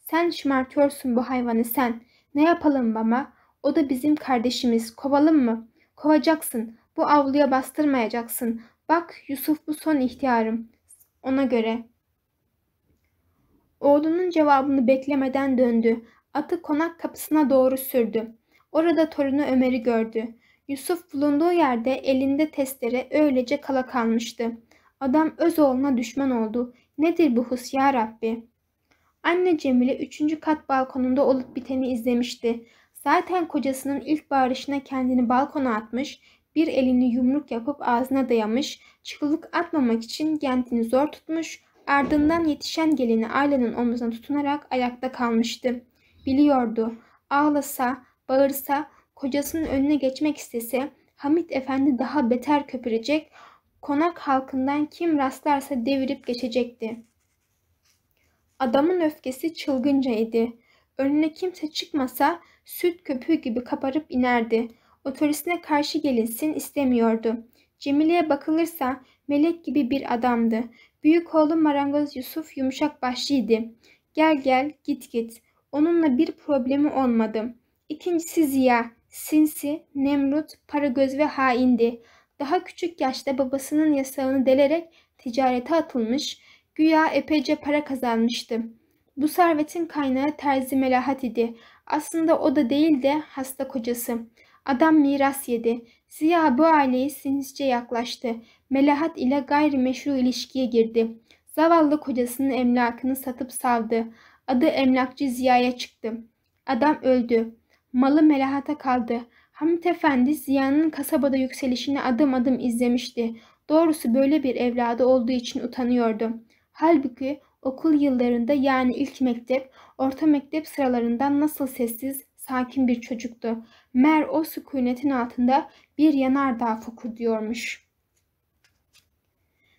Sen şımartıyorsun bu hayvanı sen. Ne yapalım baba? O da bizim kardeşimiz. Kovalım mı? Kovacaksın. Bu avluya bastırmayacaksın. Bak Yusuf bu son ihtiyarım. Ona göre. Oğlunun cevabını beklemeden döndü. Atı konak kapısına doğru sürdü. Orada torunu Ömer'i gördü. Yusuf bulunduğu yerde elinde testere öylece kala kalmıştı. Adam öz oğluna düşman oldu. Nedir bu hus ya Rabbi? Anne Cemile üçüncü kat balkonunda olup biteni izlemişti. Zaten kocasının ilk bağırışına kendini balkona atmış, bir elini yumruk yapıp ağzına dayamış, çığlık atmamak için kendini zor tutmuş, ardından yetişen gelini ailenin omuzuna tutunarak ayakta kalmıştı. Biliyordu, ağlasa, bağırsa, kocasının önüne geçmek istese, Hamit Efendi daha beter köpürecek, konak halkından kim rastlarsa devirip geçecekti. Adamın öfkesi çılgınca idi. Önüne kimse çıkmasa süt köpüğü gibi kabarıp inerdi. Otorisine karşı gelinsin istemiyordu. Cemile'ye bakılırsa melek gibi bir adamdı. Büyük oğlu marangoz Yusuf yumuşak başlıydı. Gel gel git git. Onunla bir problemi olmadı. İkincisi Ziya, sinsi, nemrut, paragöz ve haindi. Daha küçük yaşta babasının yasağını delerek ticarete atılmış, güya epeyce para kazanmıştı. Bu servetin kaynağı terzi melahat idi aslında o da değil de hasta kocası. Adam miras yedi. Ziya bu aileye sinizce yaklaştı. Melahat ile gayrimeşru ilişkiye girdi. Zavallı kocasının emlakını satıp savdı. Adı emlakçı Ziya'ya çıktı. Adam öldü. Malı melahata kaldı. Hamit Efendi Ziya'nın kasabada yükselişini adım adım izlemişti. Doğrusu böyle bir evladı olduğu için utanıyordu. Halbuki okul yıllarında yani ilk mektep, orta mektep sıralarından nasıl sessiz, sakin bir çocuktu. Mer o sükunetin altında bir yanardağ diyormuş.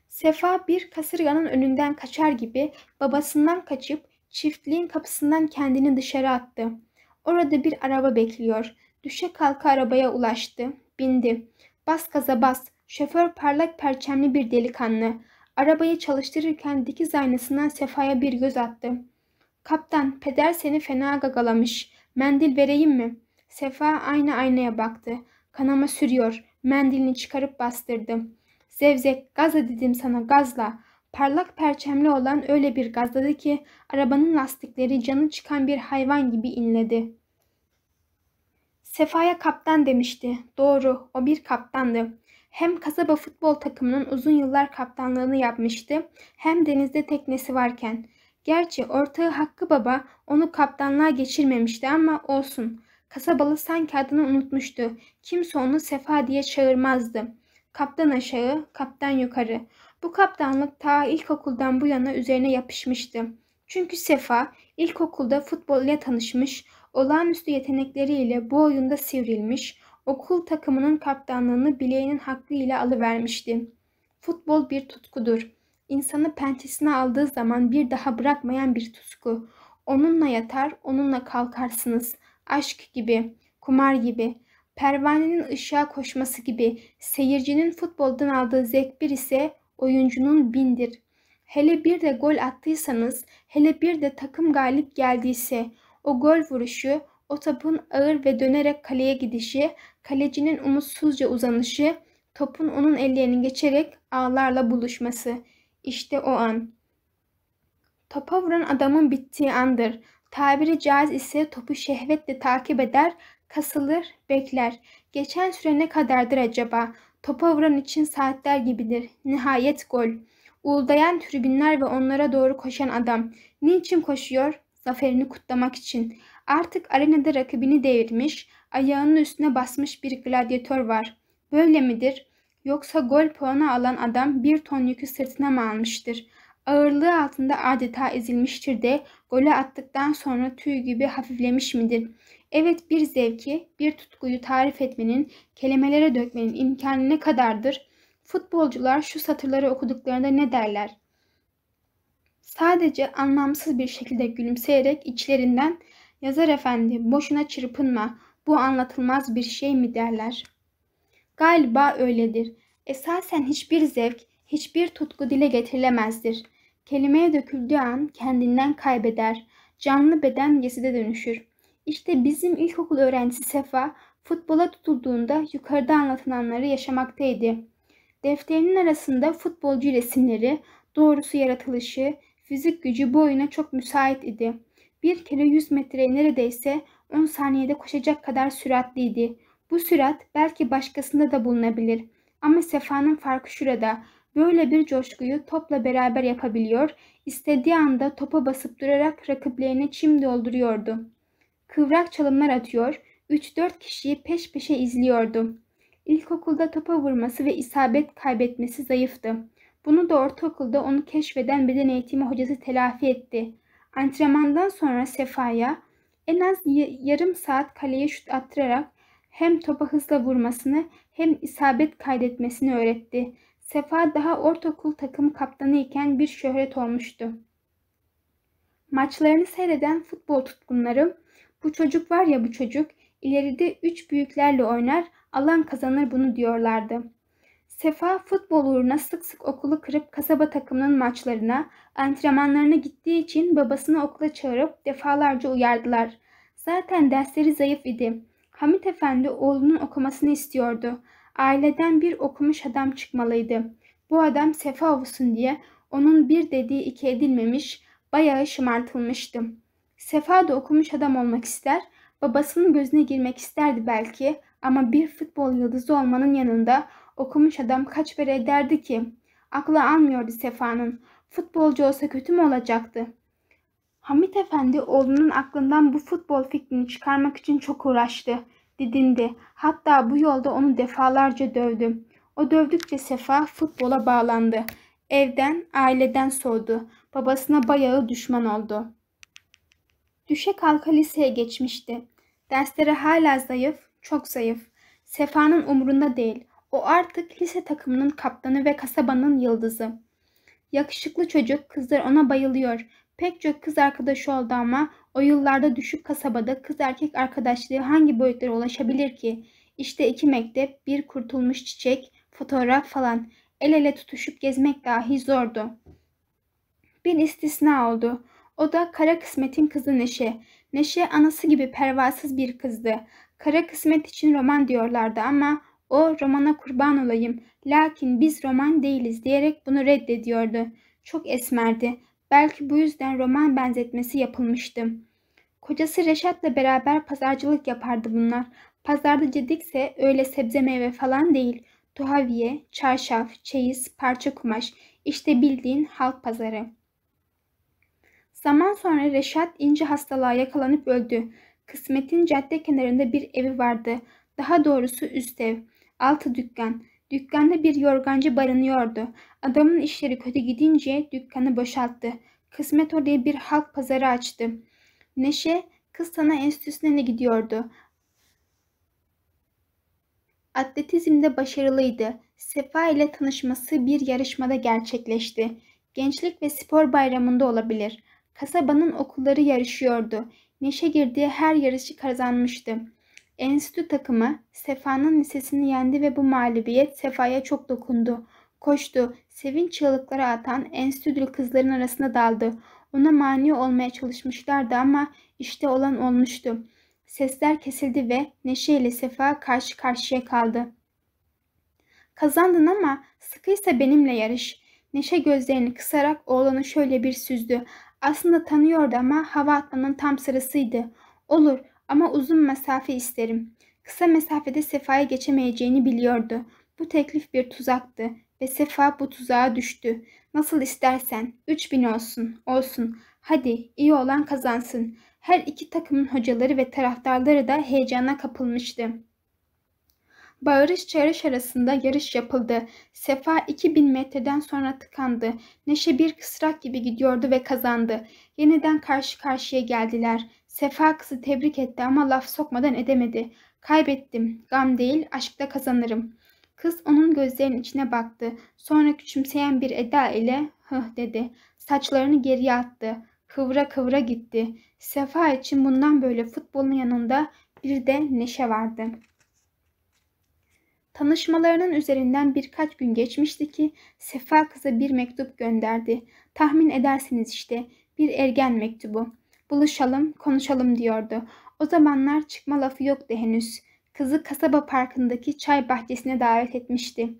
Sefa bir kasırganın önünden kaçar gibi babasından kaçıp çiftliğin kapısından kendini dışarı attı. Orada bir araba bekliyor. Düşe kalka arabaya ulaştı. Bindi. Bas kaza bas. Şoför parlak perçemli bir delikanlı. Arabayı çalıştırırken dikiz aynasından Sefa'ya bir göz attı. Kaptan, peder seni fena gagalamış. Mendil vereyim mi? Sefa aynı aynaya baktı. Kanama sürüyor. Mendilini çıkarıp bastırdı. Zevzek, gazla dedim sana, gazla. Parlak perçemli olan öyle bir gazladı ki arabanın lastikleri canı çıkan bir hayvan gibi inledi. Sefa'ya kaptan demişti. Doğru, o bir kaptandı. Hem kasaba futbol takımının uzun yıllar kaptanlığını yapmıştı hem denizde teknesi varken. Gerçi ortağı Hakkı Baba onu kaptanlığa geçirmemişti ama olsun. Kasabalı sanki adını unutmuştu. Kimse onu Sefa diye çağırmazdı. Kaptan aşağı, kaptan yukarı. Bu kaptanlık ta ilkokuldan bu yana üzerine yapışmıştı. Çünkü Sefa ilkokulda futbol ile tanışmış, olağanüstü yetenekleriyle bu oyunda sivrilmiş, okul takımının kaptanlığını bileğinin ile alıvermişti. Futbol bir tutkudur. İnsanı pençesine aldığı zaman bir daha bırakmayan bir tutku. Onunla yatar, onunla kalkarsınız. Aşk gibi, kumar gibi, pervanenin ışığa koşması gibi, seyircinin futboldan aldığı zevk bir ise oyuncunun bindir. Hele bir de gol attıysanız, hele bir de takım galip geldiyse, o gol vuruşu, o topun ağır ve dönerek kaleye gidişi, kalecinin umutsuzca uzanışı, topun onun ellerini geçerek ağlarla buluşması. İşte o an. Topa vuran adamın bittiği andır. Tabiri caiz ise topu şehvetle takip eder, kasılır, bekler. Geçen süre ne kadardır acaba? Topa vuran için saatler gibidir. Nihayet gol. Uğuldayan tribünler ve onlara doğru koşan adam. Niçin koşuyor? Zaferini kutlamak için. Artık arenada rakibini devirmiş, ayağının üstüne basmış bir gladyatör var. Böyle midir? Yoksa gol puanı alan adam bir ton yükü sırtına mı almıştır? Ağırlığı altında adeta ezilmiştir de golü attıktan sonra tüy gibi hafiflemiş midir? Evet bir zevki, bir tutkuyu tarif etmenin, kelimelere dökmenin imkanı ne kadardır? Futbolcular şu satırları okuduklarında ne derler? Sadece anlamsız bir şekilde gülümseyerek içlerinden Yazar efendi boşuna çırpınma bu anlatılmaz bir şey mi derler. Galiba öyledir. Esasen hiçbir zevk, hiçbir tutku dile getirilemezdir. Kelimeye döküldüğü an kendinden kaybeder. Canlı beden yeside dönüşür. İşte bizim ilkokul öğrencisi Sefa futbola tutulduğunda yukarıda anlatılanları yaşamaktaydı. Defterinin arasında futbolcu resimleri, doğrusu yaratılışı, fizik gücü bu oyuna çok müsait idi.'' Bir kere 100 metreye neredeyse 10 saniyede koşacak kadar süratliydi. Bu sürat belki başkasında da bulunabilir. Ama sefanın farkı şurada. Böyle bir coşkuyu topla beraber yapabiliyor, istediği anda topa basıp durarak rakiplerine çim dolduruyordu. Kıvrak çalımlar atıyor, 3-4 kişiyi peş peşe izliyordu. İlkokulda topa vurması ve isabet kaybetmesi zayıftı. Bunu da ortaokulda onu keşfeden beden eğitimi hocası telafi etti. Antrenmandan sonra Sefa'ya en az yarım saat kaleye şut attırarak hem topa hızla vurmasını hem isabet kaydetmesini öğretti. Sefa daha ortaokul takım kaptanı iken bir şöhret olmuştu. Maçlarını seyreden futbol tutkunları bu çocuk var ya bu çocuk ileride üç büyüklerle oynar alan kazanır bunu diyorlardı. Sefa futbol uğruna sık sık okulu kırıp kasaba takımının maçlarına, antrenmanlarına gittiği için babasını okula çağırıp defalarca uyardılar. Zaten dersleri zayıf idi. Hamit Efendi oğlunun okumasını istiyordu. Aileden bir okumuş adam çıkmalıydı. Bu adam sefa olsun diye onun bir dediği iki edilmemiş, bayağı şımartılmıştı. Sefa da okumuş adam olmak ister, babasının gözüne girmek isterdi belki ama bir futbol yıldızı olmanın yanında Okumuş adam kaç bere derdi ki? Aklı almıyordu Sefa'nın. Futbolcu olsa kötü mü olacaktı? Hamit Efendi oğlunun aklından bu futbol fikrini çıkarmak için çok uğraştı. Didindi. Hatta bu yolda onu defalarca dövdü. O dövdükçe Sefa futbola bağlandı. Evden, aileden soğudu. Babasına bayağı düşman oldu. Düşe kalka liseye geçmişti. Dersleri hala zayıf, çok zayıf. Sefa'nın umurunda değil. O artık lise takımının kaptanı ve kasabanın yıldızı. Yakışıklı çocuk, kızlar ona bayılıyor. Pek çok kız arkadaşı oldu ama o yıllarda düşük kasabada kız erkek arkadaşlığı hangi boyutlara ulaşabilir ki? İşte iki mektep, bir kurtulmuş çiçek, fotoğraf falan. El ele tutuşup gezmek dahi zordu. Bir istisna oldu. O da kara kısmetin kızı Neşe. Neşe anası gibi pervasız bir kızdı. Kara kısmet için roman diyorlardı ama o romana kurban olayım. Lakin biz roman değiliz diyerek bunu reddediyordu. Çok esmerdi. Belki bu yüzden roman benzetmesi yapılmıştı. Kocası Reşat'la beraber pazarcılık yapardı bunlar. Pazarda cedikse öyle sebze meyve falan değil. Tuhaviye, çarşaf, çeyiz, parça kumaş. İşte bildiğin halk pazarı. Zaman sonra Reşat ince hastalığa yakalanıp öldü. Kısmet'in cadde kenarında bir evi vardı. Daha doğrusu üst ev. Altı dükkan. Dükkanda bir yorgancı barınıyordu. Adamın işleri kötü gidince dükkanı boşalttı. Kısmet oraya bir halk pazarı açtı. Neşe kız sana enstitüsüne gidiyordu. Atletizmde başarılıydı. Sefa ile tanışması bir yarışmada gerçekleşti. Gençlik ve spor bayramında olabilir. Kasabanın okulları yarışıyordu. Neşe girdiği her yarışı kazanmıştı. Enstitü takımı Sefa'nın lisesini yendi ve bu mağlubiyet Sefa'ya çok dokundu. Koştu, sevinç çığlıkları atan enstitülü kızların arasında daldı. Ona mani olmaya çalışmışlardı ama işte olan olmuştu. Sesler kesildi ve Neşe ile Sefa karşı karşıya kaldı. Kazandın ama sıkıysa benimle yarış. Neşe gözlerini kısarak oğlanı şöyle bir süzdü. Aslında tanıyordu ama hava atmanın tam sırasıydı. Olur ama uzun mesafe isterim. Kısa mesafede Sefa'ya geçemeyeceğini biliyordu. Bu teklif bir tuzaktı ve Sefa bu tuzağa düştü. Nasıl istersen. 3000 olsun. Olsun. Hadi iyi olan kazansın. Her iki takımın hocaları ve taraftarları da heyecana kapılmıştı. Bağırış çağırış arasında yarış yapıldı. Sefa 2000 metreden sonra tıkandı. Neşe bir kısrak gibi gidiyordu ve kazandı. Yeniden karşı karşıya geldiler. Sefa kızı tebrik etti ama laf sokmadan edemedi. Kaybettim. Gam değil, aşkta kazanırım. Kız onun gözlerinin içine baktı. Sonra küçümseyen bir eda ile hıh dedi. Saçlarını geriye attı. Kıvra kıvra gitti. Sefa için bundan böyle futbolun yanında bir de neşe vardı. Tanışmalarının üzerinden birkaç gün geçmişti ki Sefa kıza bir mektup gönderdi. Tahmin edersiniz işte bir ergen mektubu buluşalım, konuşalım diyordu. O zamanlar çıkma lafı yoktu henüz. Kızı kasaba parkındaki çay bahçesine davet etmişti.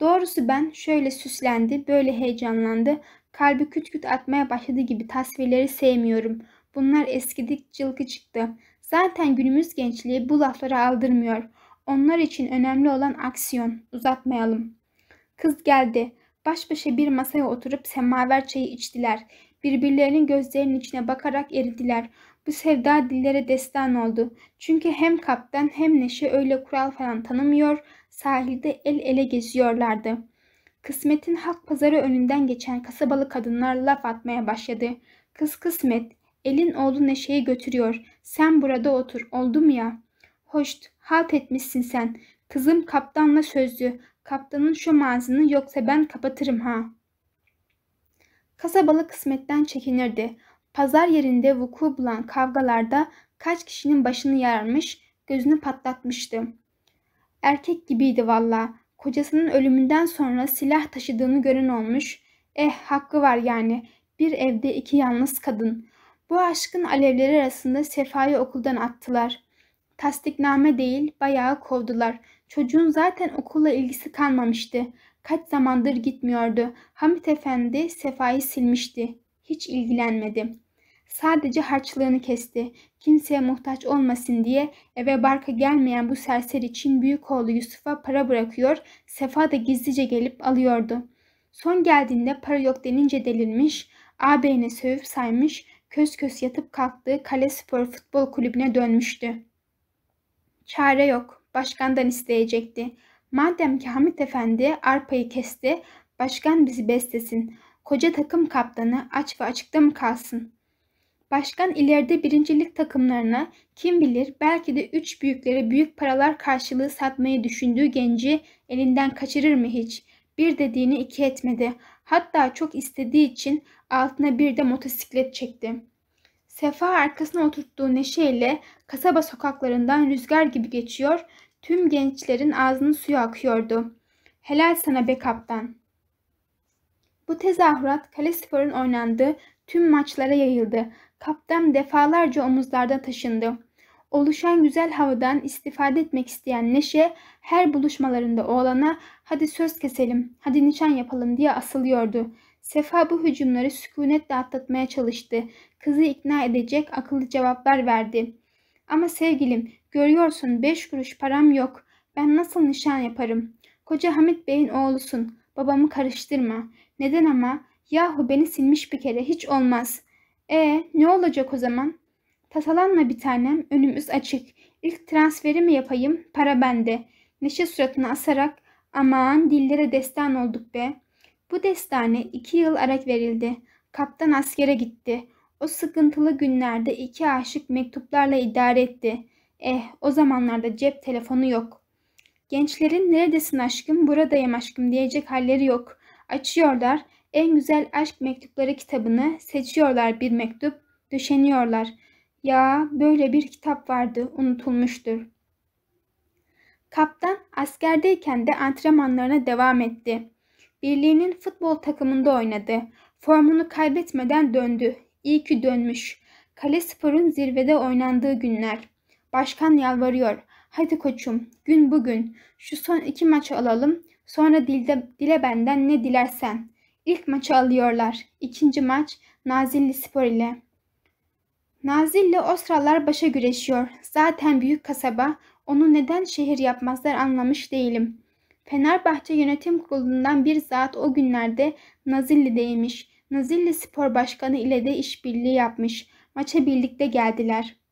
Doğrusu ben şöyle süslendi, böyle heyecanlandı, kalbi küt küt atmaya başladı gibi tasvirleri sevmiyorum. Bunlar eskidik cılgı çıktı. Zaten günümüz gençliği bu lafları aldırmıyor. Onlar için önemli olan aksiyon. Uzatmayalım. Kız geldi. Baş başa bir masaya oturup semaver çayı içtiler. Birbirlerinin gözlerinin içine bakarak eridiler. Bu sevda dillere destan oldu. Çünkü hem kaptan hem Neşe öyle kural falan tanımıyor, sahilde el ele geziyorlardı. Kısmet'in halk pazarı önünden geçen kasabalı kadınlar laf atmaya başladı. Kız kısmet, elin oğlu Neşe'yi götürüyor. Sen burada otur, oldu mu ya? Hoşt, halt etmişsin sen. Kızım kaptanla sözlü. Kaptanın şu mağazını yoksa ben kapatırım ha.'' Kasabalı kısmetten çekinirdi. Pazar yerinde vuku bulan kavgalarda kaç kişinin başını yarmış, gözünü patlatmıştı. Erkek gibiydi valla. Kocasının ölümünden sonra silah taşıdığını gören olmuş. Eh hakkı var yani. Bir evde iki yalnız kadın. Bu aşkın alevleri arasında Sefa'yı okuldan attılar. Tasdikname değil bayağı kovdular. Çocuğun zaten okulla ilgisi kalmamıştı. Kaç zamandır gitmiyordu. Hamit Efendi sefayı silmişti. Hiç ilgilenmedi. Sadece harçlığını kesti. Kimseye muhtaç olmasın diye eve barka gelmeyen bu serseri için büyük oğlu Yusuf'a para bırakıyor, Sefa da gizlice gelip alıyordu. Son geldiğinde para yok denince delirmiş, ağabeyine sövüp saymış, köz köz yatıp kalktığı Kale Spor Futbol Kulübü'ne dönmüştü. Çare yok, başkandan isteyecekti. Madem ki Hamit Efendi arpayı kesti, başkan bizi beslesin. Koca takım kaptanı aç ve açıkta mı kalsın? Başkan ileride birincilik takımlarına kim bilir belki de üç büyüklere büyük paralar karşılığı satmayı düşündüğü genci elinden kaçırır mı hiç? Bir dediğini iki etmedi. Hatta çok istediği için altına bir de motosiklet çekti. Sefa arkasına oturttuğu neşeyle kasaba sokaklarından rüzgar gibi geçiyor Tüm gençlerin ağzının suyu akıyordu. Helal sana be kaptan. Bu tezahürat kale sporun oynandığı tüm maçlara yayıldı. Kaptan defalarca omuzlarda taşındı. Oluşan güzel havadan istifade etmek isteyen Neşe her buluşmalarında oğlana hadi söz keselim, hadi nişan yapalım diye asılıyordu. Sefa bu hücumları sükunetle atlatmaya çalıştı. Kızı ikna edecek akıllı cevaplar verdi. Ama sevgilim Görüyorsun beş kuruş param yok. Ben nasıl nişan yaparım? Koca Hamit Bey'in oğlusun. Babamı karıştırma. Neden ama? Yahu beni silmiş bir kere hiç olmaz. E ne olacak o zaman? Tasalanma bir tanem önümüz açık. İlk transferi mi yapayım? Para bende. Neşe suratını asarak aman dillere destan olduk be. Bu destane iki yıl arak verildi. Kaptan askere gitti. O sıkıntılı günlerde iki aşık mektuplarla idare etti. Eh o zamanlarda cep telefonu yok. Gençlerin neredesin aşkım buradayım aşkım diyecek halleri yok. Açıyorlar en güzel aşk mektupları kitabını seçiyorlar bir mektup düşeniyorlar. Ya böyle bir kitap vardı unutulmuştur. Kaptan askerdeyken de antrenmanlarına devam etti. Birliğinin futbol takımında oynadı. Formunu kaybetmeden döndü. İyi ki dönmüş. Kale Spor'un zirvede oynandığı günler. Başkan yalvarıyor. Hadi koçum gün bugün şu son iki maçı alalım sonra dilde, dile benden ne dilersen. İlk maçı alıyorlar. İkinci maç Nazilli Spor ile. Nazilli o sıralar başa güreşiyor. Zaten büyük kasaba onu neden şehir yapmazlar anlamış değilim. Fenerbahçe yönetim kurulundan bir saat o günlerde Nazilli Nazilli'deymiş. Nazilli Spor Başkanı ile de işbirliği yapmış. Maça birlikte geldiler.''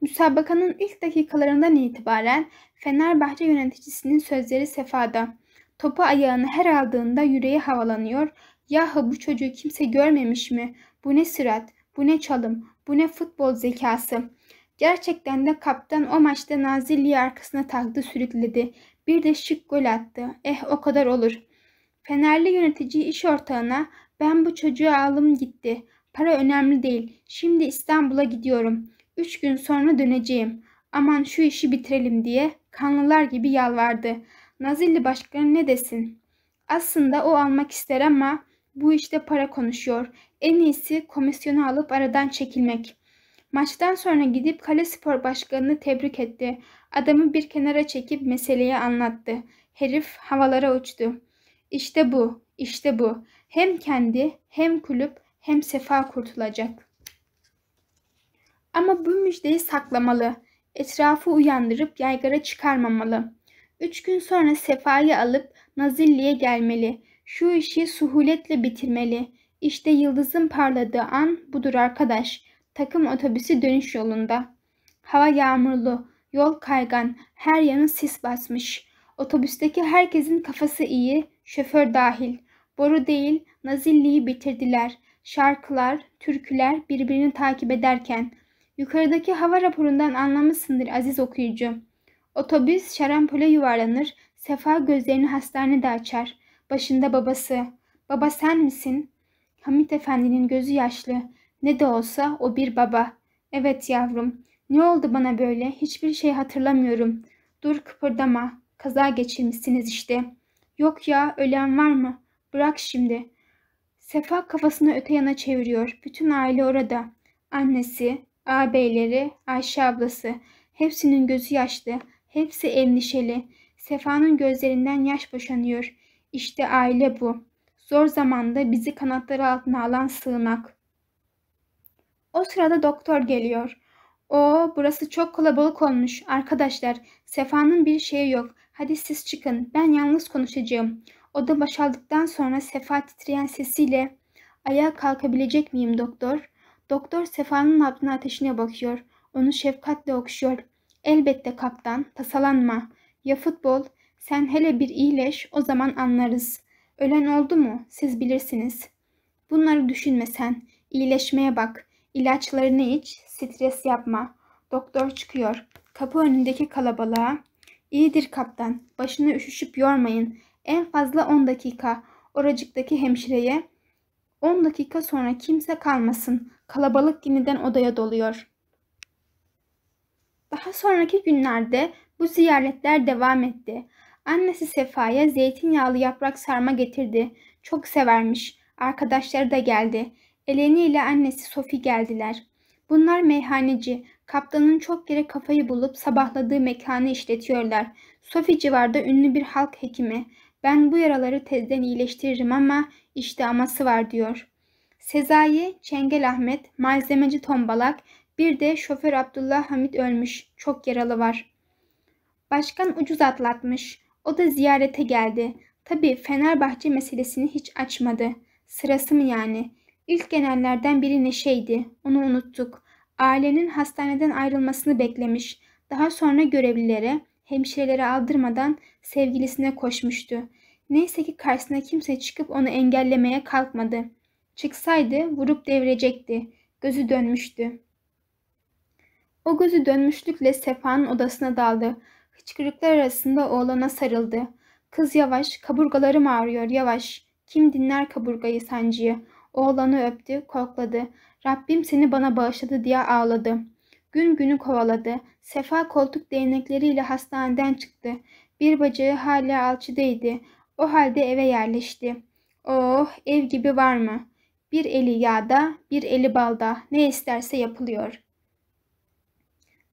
Müsabakanın ilk dakikalarından itibaren Fenerbahçe yöneticisinin sözleri sefada. Topu ayağını her aldığında yüreği havalanıyor. Yahu bu çocuğu kimse görmemiş mi? Bu ne sırat, bu ne çalım, bu ne futbol zekası. Gerçekten de kaptan o maçta Nazilli'yi arkasına taktı sürükledi. Bir de şık gol attı. Eh o kadar olur. Fenerli yönetici iş ortağına ben bu çocuğu aldım gitti. Para önemli değil. Şimdi İstanbul'a gidiyorum.'' Üç gün sonra döneceğim. Aman şu işi bitirelim diye kanlılar gibi yalvardı. Nazilli başkanı ne desin? Aslında o almak ister ama bu işte para konuşuyor. En iyisi komisyonu alıp aradan çekilmek. Maçtan sonra gidip Kale Spor Başkanı'nı tebrik etti. Adamı bir kenara çekip meseleyi anlattı. Herif havalara uçtu. İşte bu, işte bu. Hem kendi, hem kulüp, hem sefa kurtulacak. Ama bu müjdeyi saklamalı. Etrafı uyandırıp yaygara çıkarmamalı. Üç gün sonra Sefa'yı alıp Nazilli'ye gelmeli. Şu işi suhuletle bitirmeli. İşte yıldızın parladığı an budur arkadaş. Takım otobüsü dönüş yolunda. Hava yağmurlu, yol kaygan, her yanı sis basmış. Otobüsteki herkesin kafası iyi, şoför dahil. Boru değil, Nazilli'yi bitirdiler. Şarkılar, türküler birbirini takip ederken Yukarıdaki hava raporundan anlamışsındır aziz okuyucu. Otobüs şarampole yuvarlanır, Sefa gözlerini hastanede açar. Başında babası. Baba sen misin? Hamit Efendi'nin gözü yaşlı. Ne de olsa o bir baba. Evet yavrum. Ne oldu bana böyle? Hiçbir şey hatırlamıyorum. Dur kıpırdama. Kaza geçirmişsiniz işte. Yok ya ölen var mı? Bırak şimdi. Sefa kafasını öte yana çeviriyor. Bütün aile orada. Annesi, ağabeyleri, Ayşe ablası. Hepsinin gözü yaşlı, hepsi endişeli. Sefa'nın gözlerinden yaş boşanıyor. İşte aile bu. Zor zamanda bizi kanatları altına alan sığınak. O sırada doktor geliyor. O, burası çok kalabalık olmuş. Arkadaşlar, Sefa'nın bir şeyi yok. Hadi siz çıkın. Ben yalnız konuşacağım. Oda başaldıktan sonra Sefa titreyen sesiyle ayağa kalkabilecek miyim doktor? Doktor Sefa'nın nabzına ateşine bakıyor. Onu şefkatle okşuyor. Elbette kaptan, tasalanma. Ya futbol? Sen hele bir iyileş, o zaman anlarız. Ölen oldu mu? Siz bilirsiniz. Bunları düşünme sen. İyileşmeye bak. İlaçlarını iç, stres yapma. Doktor çıkıyor. Kapı önündeki kalabalığa. İyidir kaptan. Başını üşüşüp yormayın. En fazla 10 dakika. Oracıktaki hemşireye 10 dakika sonra kimse kalmasın. Kalabalık yeniden odaya doluyor. Daha sonraki günlerde bu ziyaretler devam etti. Annesi Sefa'ya zeytinyağlı yaprak sarma getirdi. Çok severmiş. Arkadaşları da geldi. Eleni ile annesi Sofi geldiler. Bunlar meyhaneci. Kaptanın çok yere kafayı bulup sabahladığı mekanı işletiyorlar. Sofi civarda ünlü bir halk hekimi. Ben bu yaraları tezden iyileştiririm ama işte aması var diyor. Sezai, Çengel Ahmet, malzemeci Tombalak, bir de şoför Abdullah Hamit ölmüş. Çok yaralı var. Başkan ucuz atlatmış. O da ziyarete geldi. Tabii Fenerbahçe meselesini hiç açmadı. Sırası mı yani? İlk genellerden biri Neşe'ydi. Onu unuttuk. Ailenin hastaneden ayrılmasını beklemiş. Daha sonra görevlilere Hemşireleri aldırmadan sevgilisine koşmuştu. Neyse ki karşısına kimse çıkıp onu engellemeye kalkmadı. Çıksaydı vurup devirecekti. Gözü dönmüştü. O gözü dönmüşlükle Sefa'nın odasına daldı. Hıçkırıklar arasında oğlana sarıldı. Kız yavaş, kaburgalarım ağrıyor yavaş. Kim dinler kaburgayı sancıyı? Oğlanı öptü, kokladı. Rabbim seni bana bağışladı diye ağladı. Gün günü kovaladı. Sefa koltuk değnekleriyle hastaneden çıktı. Bir bacağı hala alçıdaydı. O halde eve yerleşti. Oh ev gibi var mı? Bir eli yağda, bir eli balda. Ne isterse yapılıyor.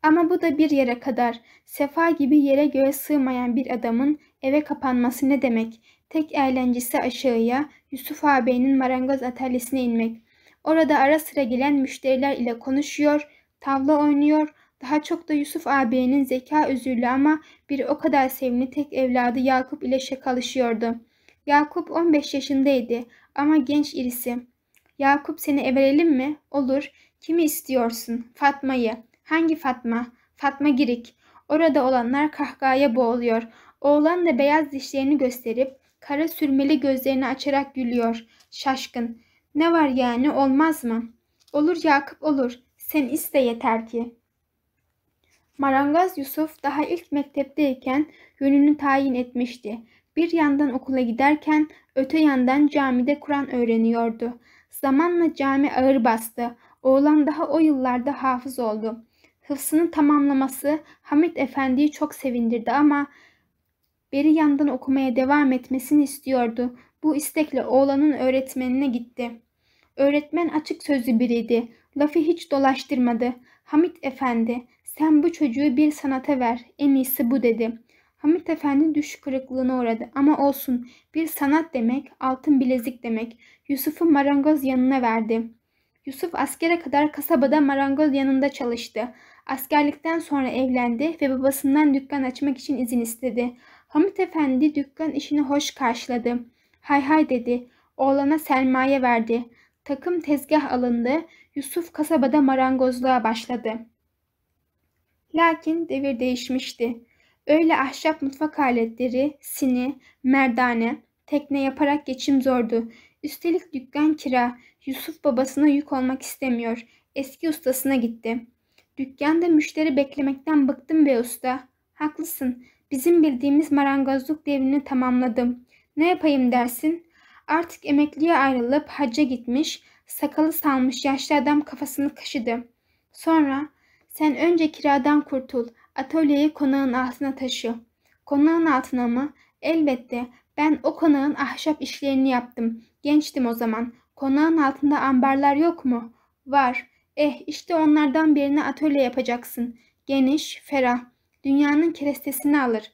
Ama bu da bir yere kadar. Sefa gibi yere göğe sığmayan bir adamın eve kapanması ne demek? Tek eğlencesi aşağıya, Yusuf ağabeyinin marangoz atölyesine inmek. Orada ara sıra gelen müşteriler ile konuşuyor, tavla oynuyor, daha çok da Yusuf ağabeyinin zeka özürlü ama bir o kadar sevimli tek evladı Yakup ile şakalışıyordu. Yakup 15 yaşındaydı ama genç irisi. Yakup seni evrelim mi? Olur. Kimi istiyorsun? Fatma'yı. Hangi Fatma? Fatma Girik. Orada olanlar kahkahaya boğuluyor. Oğlan da beyaz dişlerini gösterip kara sürmeli gözlerini açarak gülüyor. Şaşkın. Ne var yani olmaz mı? Olur Yakup olur. Sen iste yeter ki.'' Marangaz Yusuf daha ilk mektepteyken yönünü tayin etmişti. Bir yandan okula giderken öte yandan camide Kur'an öğreniyordu. Zamanla cami ağır bastı. Oğlan daha o yıllarda hafız oldu. Hıfsını tamamlaması Hamit Efendi'yi çok sevindirdi ama beri yandan okumaya devam etmesini istiyordu. Bu istekle oğlanın öğretmenine gitti. Öğretmen açık sözlü biriydi. Lafı hiç dolaştırmadı. Hamit Efendi sen bu çocuğu bir sanata ver. En iyisi bu dedi. Hamit Efendi düş kırıklığına uğradı ama olsun. Bir sanat demek, altın bilezik demek. Yusuf'u marangoz yanına verdi. Yusuf askere kadar kasabada marangoz yanında çalıştı. Askerlikten sonra evlendi ve babasından dükkan açmak için izin istedi. Hamit Efendi dükkan işini hoş karşıladı. Hay hay dedi. Oğlana sermaye verdi. Takım tezgah alındı. Yusuf kasabada marangozluğa başladı.'' Lakin devir değişmişti. Öyle ahşap mutfak aletleri, sini, merdane, tekne yaparak geçim zordu. Üstelik dükkan kira, Yusuf babasına yük olmak istemiyor. Eski ustasına gitti. Dükkanda müşteri beklemekten bıktım be usta. Haklısın. Bizim bildiğimiz marangozluk devrini tamamladım. Ne yapayım dersin? Artık emekliye ayrılıp hacca gitmiş, sakalı salmış yaşlı adam kafasını kaşıdı. Sonra sen önce kiradan kurtul. Atölyeyi konağın altına taşı. Konağın altına mı? Elbette. Ben o konağın ahşap işlerini yaptım. Gençtim o zaman. Konağın altında ambarlar yok mu? Var. Eh işte onlardan birini atölye yapacaksın. Geniş, ferah. Dünyanın kerestesini alır.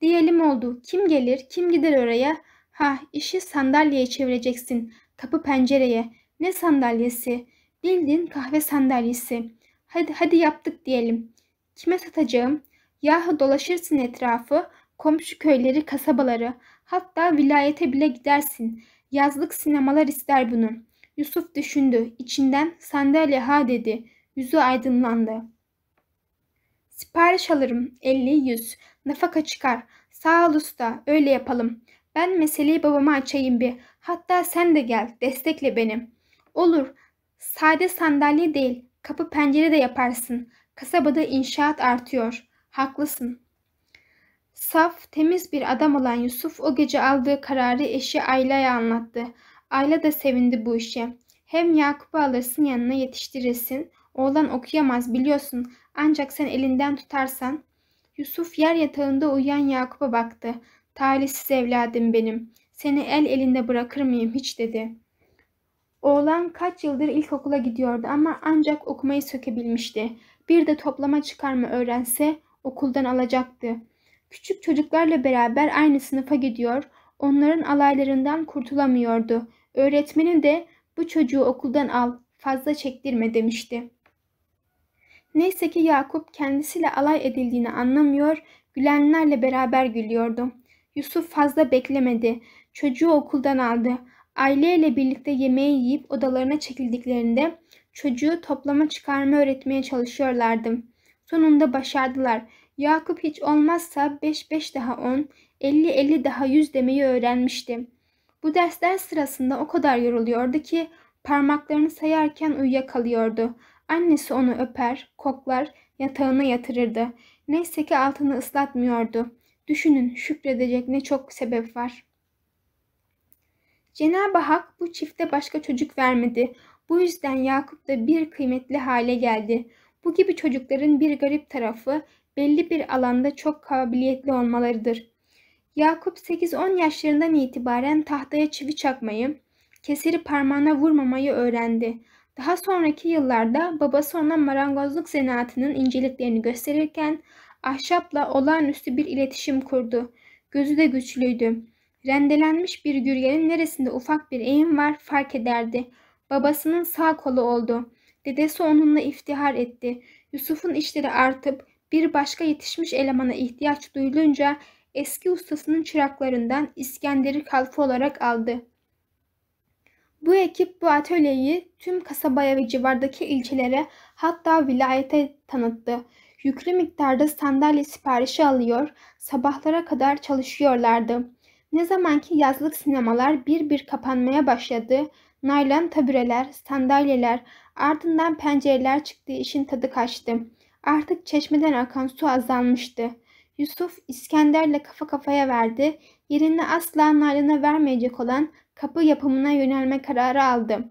Diyelim oldu. Kim gelir, kim gider oraya? Ha, işi sandalyeye çevireceksin. Kapı pencereye. Ne sandalyesi? Bildin, kahve sandalyesi. Hadi hadi yaptık diyelim. Kime satacağım? Yahu dolaşırsın etrafı, komşu köyleri, kasabaları, hatta vilayete bile gidersin. Yazlık sinemalar ister bunu. Yusuf düşündü. içinden sandalye ha dedi. Yüzü aydınlandı. Sipariş alırım. 50-100. Nafaka çıkar. Sağ ol usta. Öyle yapalım. Ben meseleyi babama açayım bir. Hatta sen de gel. Destekle beni. Olur. Sade sandalye değil. Kapı pencere de yaparsın. Kasabada inşaat artıyor. Haklısın. Saf, temiz bir adam olan Yusuf o gece aldığı kararı eşi Ayla'ya anlattı. Ayla da sevindi bu işe. Hem Yakup'u alırsın yanına yetiştirirsin. Oğlan okuyamaz biliyorsun. Ancak sen elinden tutarsan. Yusuf yer yatağında uyuyan Yakup'a baktı. Talihsiz evladım benim. Seni el elinde bırakır mıyım hiç dedi.'' Oğlan kaç yıldır ilkokula gidiyordu ama ancak okumayı sökebilmişti. Bir de toplama çıkarma öğrense okuldan alacaktı. Küçük çocuklarla beraber aynı sınıfa gidiyor, onların alaylarından kurtulamıyordu. Öğretmeni de bu çocuğu okuldan al, fazla çektirme demişti. Neyse ki Yakup kendisiyle alay edildiğini anlamıyor, gülenlerle beraber gülüyordu. Yusuf fazla beklemedi. Çocuğu okuldan aldı aileyle birlikte yemeği yiyip odalarına çekildiklerinde çocuğu toplama çıkarma öğretmeye çalışıyorlardı. Sonunda başardılar. Yakup hiç olmazsa 5-5 daha 10, 50-50 daha 100 demeyi öğrenmişti. Bu dersler sırasında o kadar yoruluyordu ki parmaklarını sayarken uyuyakalıyordu. Annesi onu öper, koklar, yatağına yatırırdı. Neyse ki altını ıslatmıyordu. Düşünün şükredecek ne çok sebep var.'' Cenab-ı Hak bu çifte başka çocuk vermedi. Bu yüzden Yakup da bir kıymetli hale geldi. Bu gibi çocukların bir garip tarafı belli bir alanda çok kabiliyetli olmalarıdır. Yakup 8-10 yaşlarından itibaren tahtaya çivi çakmayı, kesiri parmağına vurmamayı öğrendi. Daha sonraki yıllarda babası ona marangozluk zanaatının inceliklerini gösterirken ahşapla olağanüstü bir iletişim kurdu. Gözü de güçlüydü. Rendelenmiş bir gürgenin neresinde ufak bir eğim var fark ederdi. Babasının sağ kolu oldu. Dedesi onunla iftihar etti. Yusuf'un işleri artıp bir başka yetişmiş elemana ihtiyaç duyulunca eski ustasının çıraklarından İskender'i kalfa olarak aldı. Bu ekip bu atölyeyi tüm kasabaya ve civardaki ilçelere hatta vilayete tanıttı. Yüklü miktarda sandalye siparişi alıyor, sabahlara kadar çalışıyorlardı. Ne zamanki yazlık sinemalar bir bir kapanmaya başladı, naylan tabureler, sandalyeler, ardından pencereler çıktığı işin tadı kaçtı. Artık çeşmeden akan su azalmıştı. Yusuf İskender'le kafa kafaya verdi. Yerini asla Nalan'a vermeyecek olan kapı yapımına yönelme kararı aldı.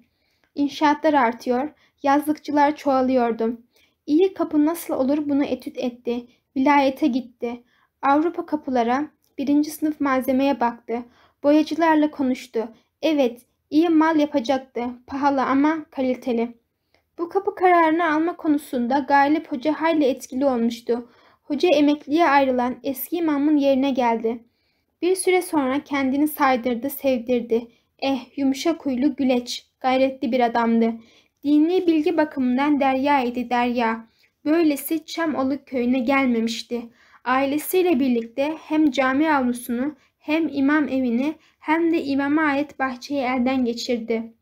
İnşaatlar artıyor, yazlıkçılar çoğalıyordu. İyi kapı nasıl olur bunu etüt etti. Vilayete gitti. Avrupa kapılara, birinci sınıf malzemeye baktı. Boyacılarla konuştu. Evet, iyi mal yapacaktı. Pahalı ama kaliteli. Bu kapı kararını alma konusunda Galip Hoca hayli etkili olmuştu. Hoca emekliye ayrılan eski imamın yerine geldi. Bir süre sonra kendini saydırdı, sevdirdi. Eh, yumuşak huylu, güleç, gayretli bir adamdı. Dini bilgi bakımından derya idi derya. Böylesi Çamoluk köyüne gelmemişti. Ailesiyle birlikte hem cami avlusunu hem imam evini hem de imama ait bahçeyi elden geçirdi.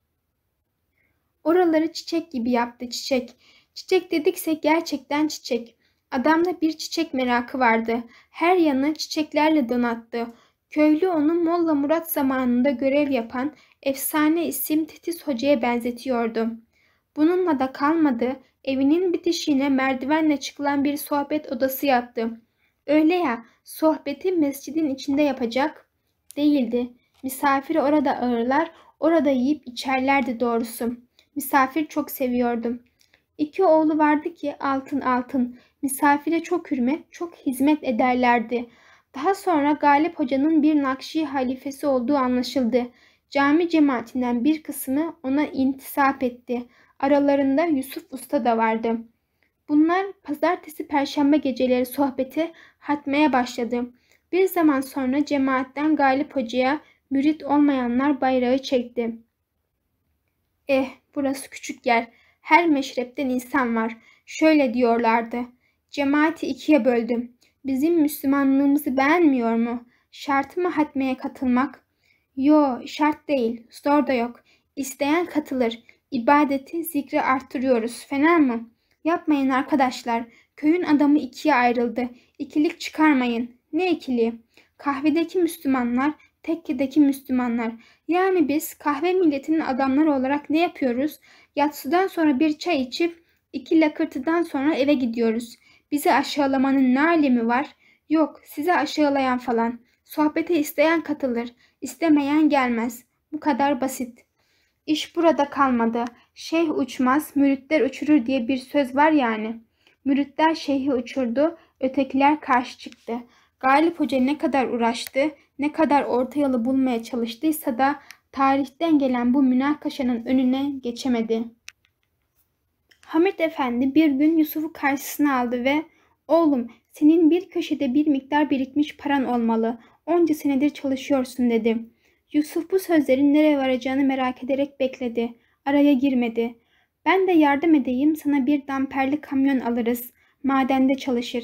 Oraları çiçek gibi yaptı çiçek. Çiçek dedikse gerçekten çiçek. Adamda bir çiçek merakı vardı. Her yanı çiçeklerle donattı. Köylü onu Molla Murat zamanında görev yapan efsane isim Titiz Hoca'ya benzetiyordu. Bununla da kalmadı, evinin bitişiğine merdivenle çıkılan bir sohbet odası yaptı. Öyle ya sohbeti mescidin içinde yapacak değildi. Misafiri orada ağırlar, orada yiyip içerlerdi doğrusu. Misafir çok seviyordum. İki oğlu vardı ki altın altın. Misafire çok hürmet, çok hizmet ederlerdi. Daha sonra Galip Hoca'nın bir Nakşi halifesi olduğu anlaşıldı. Cami cemaatinden bir kısmı ona intisap etti. Aralarında Yusuf Usta da vardı. Bunlar pazartesi perşembe geceleri sohbeti hatmeye başladı. Bir zaman sonra cemaatten Galip Hoca'ya mürit olmayanlar bayrağı çekti. Eh burası küçük yer. Her meşrepten insan var. Şöyle diyorlardı. Cemaati ikiye böldüm. Bizim Müslümanlığımızı beğenmiyor mu? Şart mı hatmeye katılmak? Yo şart değil. Zor da yok. İsteyen katılır. İbadeti, zikri arttırıyoruz. Fena mı? Yapmayın arkadaşlar. Köyün adamı ikiye ayrıldı. İkilik çıkarmayın. Ne ikiliği? Kahvedeki Müslümanlar, tekkedeki Müslümanlar. Yani biz kahve milletinin adamları olarak ne yapıyoruz? Yatsıdan sonra bir çay içip iki lakırtıdan sonra eve gidiyoruz. Bizi aşağılamanın ne alemi var? Yok, size aşağılayan falan. Sohbete isteyen katılır, istemeyen gelmez. Bu kadar basit. İş burada kalmadı. Şeyh uçmaz, müritler uçurur diye bir söz var yani.'' Müritler şeyhi uçurdu, ötekiler karşı çıktı. Galip Hoca ne kadar uğraştı, ne kadar orta yolu bulmaya çalıştıysa da tarihten gelen bu münakaşanın önüne geçemedi. Hamit Efendi bir gün Yusuf'u karşısına aldı ve ''Oğlum senin bir köşede bir miktar birikmiş paran olmalı. Onca senedir çalışıyorsun.'' dedi. Yusuf bu sözlerin nereye varacağını merak ederek bekledi. Araya girmedi. Ben de yardım edeyim sana bir damperli kamyon alırız. Madende çalışır.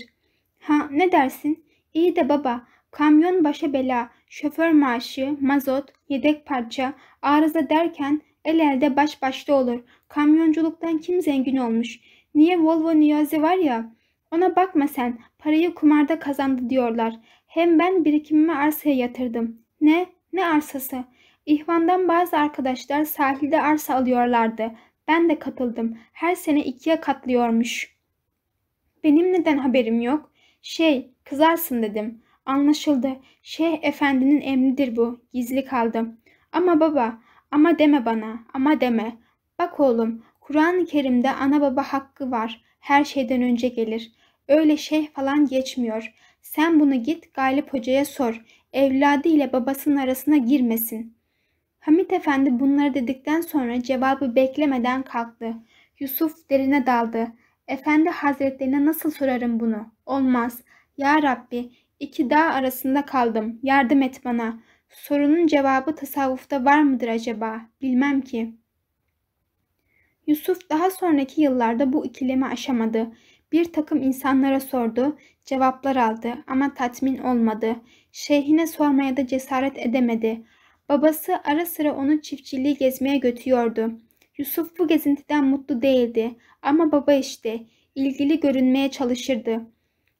Ha ne dersin? İyi de baba kamyon başa bela, şoför maaşı, mazot, yedek parça, arıza derken el elde baş başta olur. Kamyonculuktan kim zengin olmuş? Niye Volvo Niyazi var ya? Ona bakma sen parayı kumarda kazandı diyorlar. Hem ben birikimimi arsaya yatırdım. Ne? Ne arsası? İhvandan bazı arkadaşlar sahilde arsa alıyorlardı. Ben de katıldım. Her sene ikiye katlıyormuş. Benim neden haberim yok? Şey, kızarsın dedim. Anlaşıldı. Şeyh efendinin emridir bu. Gizli kaldım. Ama baba, ama deme bana, ama deme. Bak oğlum, Kur'an-ı Kerim'de ana baba hakkı var. Her şeyden önce gelir. Öyle şeyh falan geçmiyor. Sen bunu git Galip Hoca'ya sor. Evladı ile babasının arasına girmesin.'' Hamit Efendi bunları dedikten sonra cevabı beklemeden kalktı. Yusuf derine daldı. Efendi Hazretlerine nasıl sorarım bunu? Olmaz. Ya Rabbi, iki dağ arasında kaldım. Yardım et bana. Sorunun cevabı tasavvufta var mıdır acaba? Bilmem ki. Yusuf daha sonraki yıllarda bu ikilemi aşamadı. Bir takım insanlara sordu, cevaplar aldı ama tatmin olmadı. Şeyhine sormaya da cesaret edemedi. Babası ara sıra onu çiftçiliği gezmeye götürüyordu. Yusuf bu gezintiden mutlu değildi ama baba işte ilgili görünmeye çalışırdı.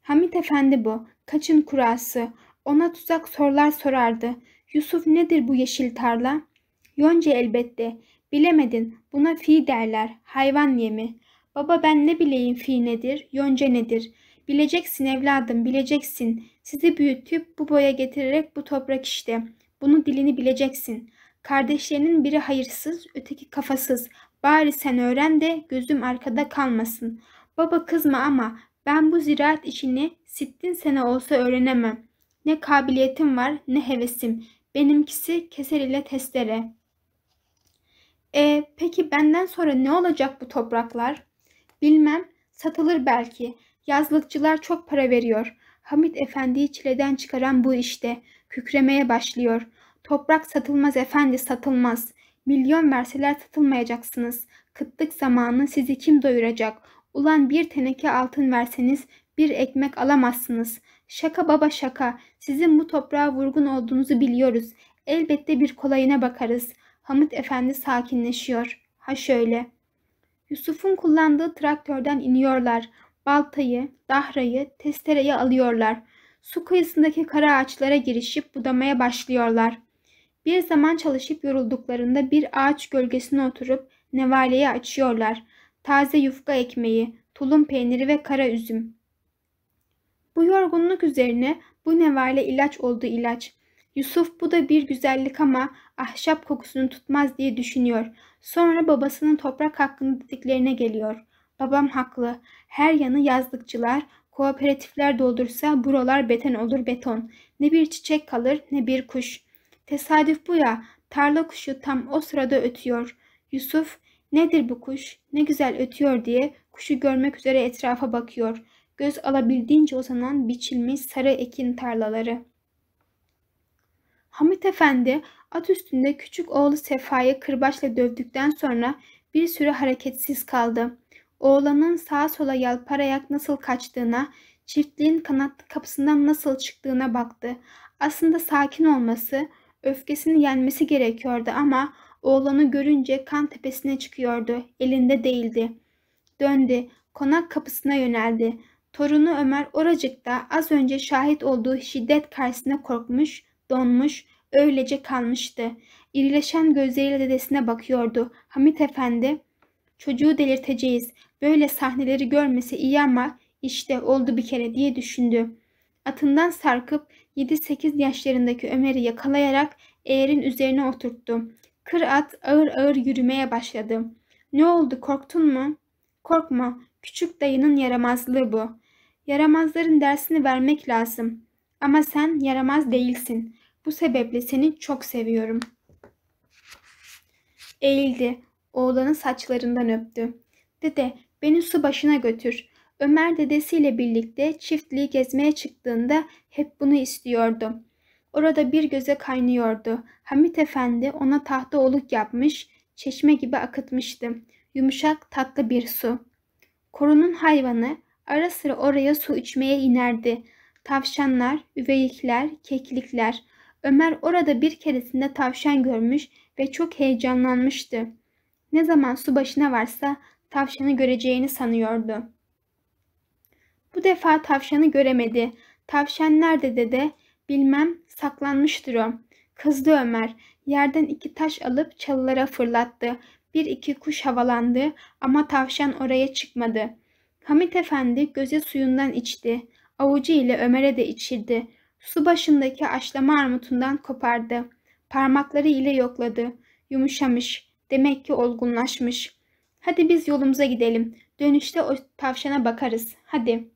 Hamit Efendi bu, kaçın kurası. Ona tuzak sorular sorardı. Yusuf nedir bu yeşil tarla? Yonca elbette. Bilemedin buna fi derler, hayvan yemi. Baba ben ne bileyim fi nedir, yonca nedir? Bileceksin evladım, bileceksin. Sizi büyütüp bu boya getirerek bu toprak işte. Bunun dilini bileceksin. Kardeşlerinin biri hayırsız, öteki kafasız. Bari sen öğren de gözüm arkada kalmasın. Baba kızma ama ben bu ziraat işini sittin sene olsa öğrenemem. Ne kabiliyetim var ne hevesim. Benimkisi keser ile testere. E peki benden sonra ne olacak bu topraklar? Bilmem, satılır belki. Yazlıkçılar çok para veriyor. Hamit Efendi'yi çileden çıkaran bu işte kükremeye başlıyor. Toprak satılmaz efendi satılmaz. Milyon verseler satılmayacaksınız. Kıtlık zamanı sizi kim doyuracak? Ulan bir teneke altın verseniz bir ekmek alamazsınız. Şaka baba şaka. Sizin bu toprağa vurgun olduğunuzu biliyoruz. Elbette bir kolayına bakarız. Hamit Efendi sakinleşiyor. Ha şöyle. Yusuf'un kullandığı traktörden iniyorlar. Baltayı, dahrayı, testereyi alıyorlar. Su kıyısındaki kara ağaçlara girişip budamaya başlıyorlar. Bir zaman çalışıp yorulduklarında bir ağaç gölgesine oturup nevaleyi açıyorlar. Taze yufka ekmeği, tulum peyniri ve kara üzüm. Bu yorgunluk üzerine bu nevale ilaç oldu ilaç. Yusuf bu da bir güzellik ama ahşap kokusunu tutmaz diye düşünüyor. Sonra babasının toprak hakkında dediklerine geliyor. Babam haklı. Her yanı yazlıkçılar, Kooperatifler doldursa buralar beten olur beton. Ne bir çiçek kalır ne bir kuş. Tesadüf bu ya tarla kuşu tam o sırada ötüyor. Yusuf nedir bu kuş ne güzel ötüyor diye kuşu görmek üzere etrafa bakıyor. Göz alabildiğince uzanan biçilmiş sarı ekin tarlaları. Hamit Efendi at üstünde küçük oğlu Sefa'yı kırbaçla dövdükten sonra bir süre hareketsiz kaldı. Oğlanın sağa sola yalparayak nasıl kaçtığına, çiftliğin kanatlı kapısından nasıl çıktığına baktı. Aslında sakin olması, öfkesini yenmesi gerekiyordu ama oğlanı görünce kan tepesine çıkıyordu. Elinde değildi. Döndü. Konak kapısına yöneldi. Torunu Ömer oracıkta az önce şahit olduğu şiddet karşısında korkmuş, donmuş, öylece kalmıştı. İrileşen gözleriyle dedesine bakıyordu. Hamit Efendi, çocuğu delirteceğiz. Böyle sahneleri görmese iyi ama işte oldu bir kere diye düşündü. Atından sarkıp 7-8 yaşlarındaki Ömer'i yakalayarak eğerin üzerine oturttu. Kır at ağır ağır yürümeye başladı. Ne oldu korktun mu? Korkma küçük dayının yaramazlığı bu. Yaramazların dersini vermek lazım. Ama sen yaramaz değilsin. Bu sebeple seni çok seviyorum. Eğildi. Oğlanın saçlarından öptü. Dede Beni su başına götür. Ömer dedesiyle birlikte çiftliği gezmeye çıktığında hep bunu istiyordu. Orada bir göze kaynıyordu. Hamit Efendi ona tahta oluk yapmış, çeşme gibi akıtmıştı. Yumuşak, tatlı bir su. Korunun hayvanı ara sıra oraya su içmeye inerdi. Tavşanlar, üveyikler, keklikler. Ömer orada bir keresinde tavşan görmüş ve çok heyecanlanmıştı. Ne zaman su başına varsa tavşanı göreceğini sanıyordu. Bu defa tavşanı göremedi. Tavşan nerede dede? Bilmem saklanmıştır o. Kızdı Ömer. Yerden iki taş alıp çalılara fırlattı. Bir iki kuş havalandı ama tavşan oraya çıkmadı. Hamit Efendi göze suyundan içti. Avucu ile Ömer'e de içirdi. Su başındaki aşlama armutundan kopardı. Parmakları ile yokladı. Yumuşamış. Demek ki olgunlaşmış. Hadi biz yolumuza gidelim. Dönüşte o tavşana bakarız. Hadi.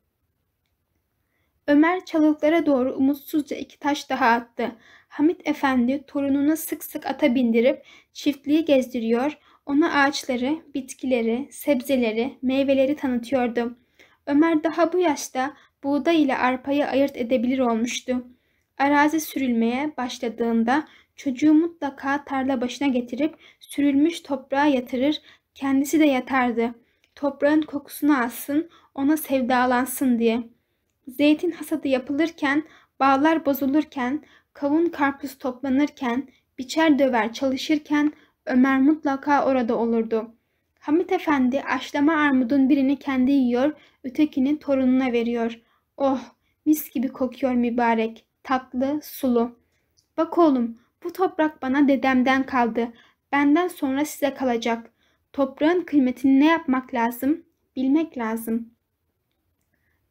Ömer çalılıklara doğru umutsuzca iki taş daha attı. Hamit Efendi torununa sık sık ata bindirip çiftliği gezdiriyor, ona ağaçları, bitkileri, sebzeleri, meyveleri tanıtıyordu. Ömer daha bu yaşta buğday ile arpayı ayırt edebilir olmuştu. Arazi sürülmeye başladığında çocuğu mutlaka tarla başına getirip sürülmüş toprağa yatırır Kendisi de yeterdi. Toprağın kokusunu alsın, ona sevdalansın diye. Zeytin hasadı yapılırken, bağlar bozulurken, kavun karpuz toplanırken, biçer döver çalışırken Ömer mutlaka orada olurdu. Hamit Efendi aşlama armudun birini kendi yiyor, ötekini torununa veriyor. Oh, mis gibi kokuyor mübarek, tatlı, sulu. Bak oğlum, bu toprak bana dedemden kaldı. Benden sonra size kalacak. Toprağın kıymetini ne yapmak lazım? Bilmek lazım.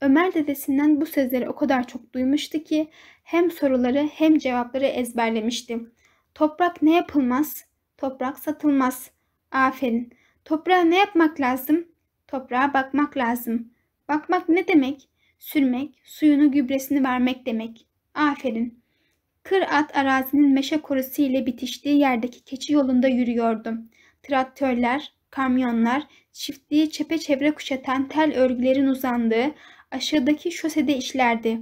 Ömer dedesinden bu sözleri o kadar çok duymuştu ki hem soruları hem cevapları ezberlemişti. Toprak ne yapılmaz? Toprak satılmaz. Aferin. Toprağa ne yapmak lazım? Toprağa bakmak lazım. Bakmak ne demek? Sürmek, suyunu gübresini vermek demek. Aferin. Kır at arazinin meşe korusu ile bitiştiği yerdeki keçi yolunda yürüyordu. Traktörler, kamyonlar, çiftliği çepeçevre kuşatan tel örgülerin uzandığı aşağıdaki şosede işlerdi.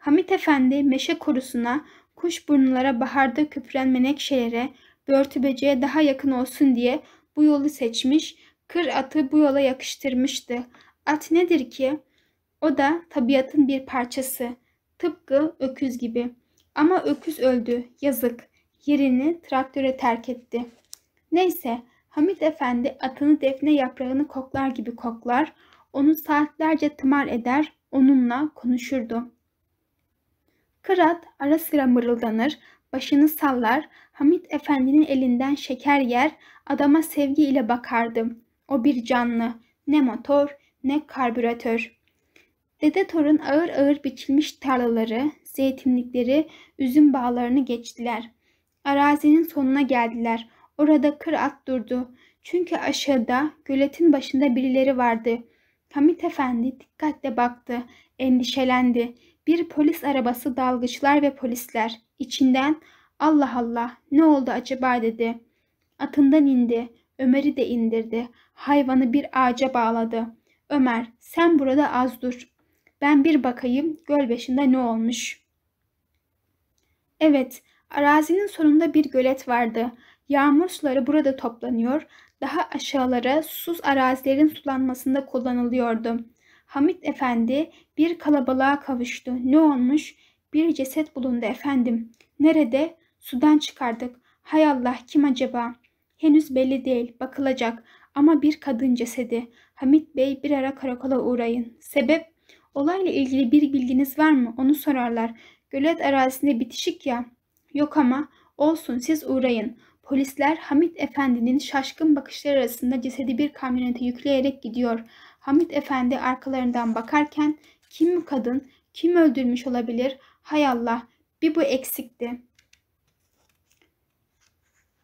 Hamit Efendi meşe korusuna, kuş burnulara baharda köpüren menekşelere, börtü böceğe daha yakın olsun diye bu yolu seçmiş, kır atı bu yola yakıştırmıştı. At nedir ki? O da tabiatın bir parçası. Tıpkı öküz gibi. Ama öküz öldü, yazık. Yerini traktöre terk etti. Neyse, Hamit Efendi atını defne yaprağını koklar gibi koklar, onu saatlerce tımar eder, onunla konuşurdu. Kırat ara sıra mırıldanır, başını sallar, Hamit Efendi'nin elinden şeker yer, adama sevgiyle bakardım. O bir canlı, ne motor ne karbüratör. Dede torun ağır ağır biçilmiş tarlaları, zeytinlikleri, üzüm bağlarını geçtiler. Arazinin sonuna geldiler. Orada kır at durdu. Çünkü aşağıda göletin başında birileri vardı. Hamit Efendi dikkatle baktı, endişelendi. Bir polis arabası dalgıçlar ve polisler. İçinden Allah Allah ne oldu acaba dedi. Atından indi. Ömer'i de indirdi. Hayvanı bir ağaca bağladı. Ömer sen burada az dur. Ben bir bakayım göl başında ne olmuş. Evet arazinin sonunda bir gölet vardı. Yağmur suları burada toplanıyor, daha aşağılara sus arazilerin sulanmasında kullanılıyordu. Hamit Efendi bir kalabalığa kavuştu. Ne olmuş? Bir ceset bulundu efendim. Nerede? Sudan çıkardık. Hay Allah kim acaba? Henüz belli değil. Bakılacak. Ama bir kadın cesedi. Hamit Bey bir ara karakola uğrayın. Sebep? Olayla ilgili bir bilginiz var mı? Onu sorarlar. Gölet arazisinde bitişik ya. Yok ama. Olsun siz uğrayın. Polisler Hamit Efendi'nin şaşkın bakışları arasında cesedi bir kamyonete yükleyerek gidiyor. Hamit Efendi arkalarından bakarken kim bu kadın, kim öldürmüş olabilir? Hay Allah, bir bu eksikti.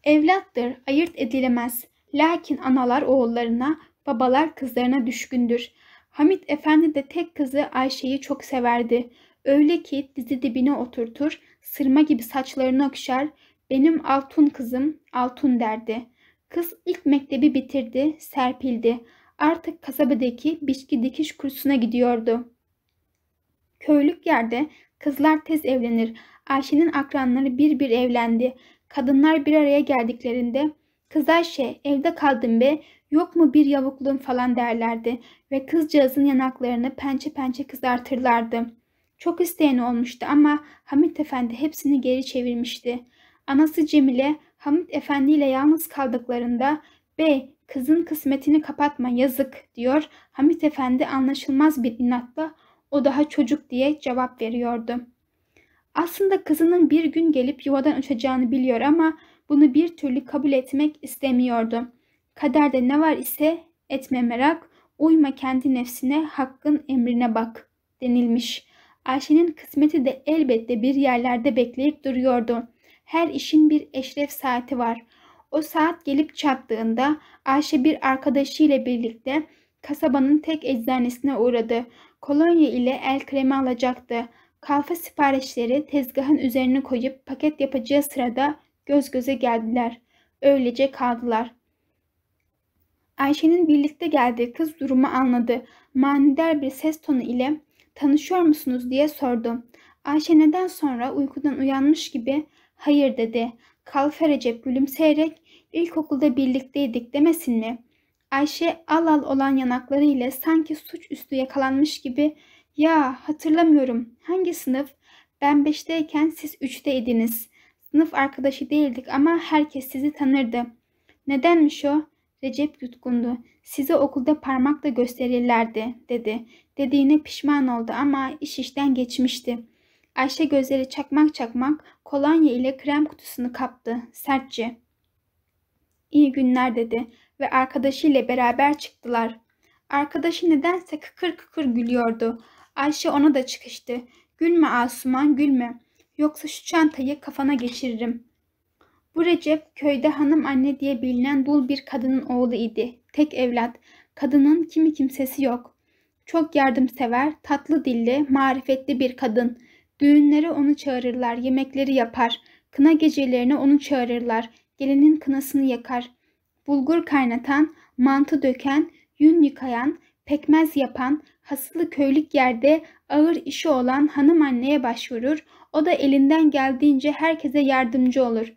Evlattır, ayırt edilemez. Lakin analar oğullarına, babalar kızlarına düşkündür. Hamit Efendi de tek kızı Ayşe'yi çok severdi. Öyle ki dizi dibine oturtur, sırma gibi saçlarını okşar, benim altın kızım altın derdi. Kız ilk mektebi bitirdi, serpildi. Artık kasabadaki biçki dikiş kursuna gidiyordu. Köylük yerde kızlar tez evlenir. Ayşe'nin akranları bir bir evlendi. Kadınlar bir araya geldiklerinde Kız Ayşe evde kaldın be yok mu bir yavukluğum falan derlerdi ve kızcağızın yanaklarını pençe pençe kızartırlardı. Çok isteyen olmuştu ama Hamit Efendi hepsini geri çevirmişti. Anası Cemile Hamit Efendi ile yalnız kaldıklarında bey kızın kısmetini kapatma yazık diyor. Hamit Efendi anlaşılmaz bir inatla o daha çocuk diye cevap veriyordu. Aslında kızının bir gün gelip yuvadan uçacağını biliyor ama bunu bir türlü kabul etmek istemiyordu. Kaderde ne var ise etme merak, uyma kendi nefsine, hakkın emrine bak denilmiş. Ayşe'nin kısmeti de elbette bir yerlerde bekleyip duruyordu. Her işin bir eşref saati var. O saat gelip çattığında Ayşe bir arkadaşıyla birlikte kasabanın tek eczanesine uğradı. Kolonya ile el kremi alacaktı. Kalfa siparişleri tezgahın üzerine koyup paket yapacağı sırada göz göze geldiler. Öylece kaldılar. Ayşe'nin birlikte geldiği kız durumu anladı. Manidar bir ses tonu ile tanışıyor musunuz diye sordu. Ayşe neden sonra uykudan uyanmış gibi Hayır dedi. Kalfa Recep gülümseyerek ilkokulda birlikteydik demesin mi? Ayşe al al olan yanakları ile sanki suçüstü yakalanmış gibi ya hatırlamıyorum hangi sınıf? Ben beşteyken siz üçteydiniz. Sınıf arkadaşı değildik ama herkes sizi tanırdı. Nedenmiş o? Recep yutkundu. Size okulda parmakla gösterirlerdi dedi. Dediğine pişman oldu ama iş işten geçmişti.'' Ayşe gözleri çakmak çakmak kolonya ile krem kutusunu kaptı sertçe. İyi günler dedi ve arkadaşı ile beraber çıktılar. Arkadaşı nedense kıkır kıkır gülüyordu. Ayşe ona da çıkıştı. Gülme Asuman gülme. Yoksa şu çantayı kafana geçiririm. Bu Recep köyde hanım anne diye bilinen dul bir kadının oğlu idi. Tek evlat. Kadının kimi kimsesi yok. Çok yardımsever, tatlı dilli, marifetli bir kadın. Düğünlere onu çağırırlar, yemekleri yapar. Kına gecelerine onu çağırırlar, gelinin kınasını yakar. Bulgur kaynatan, mantı döken, yün yıkayan, pekmez yapan, hasılı köylük yerde ağır işi olan hanım anneye başvurur. O da elinden geldiğince herkese yardımcı olur.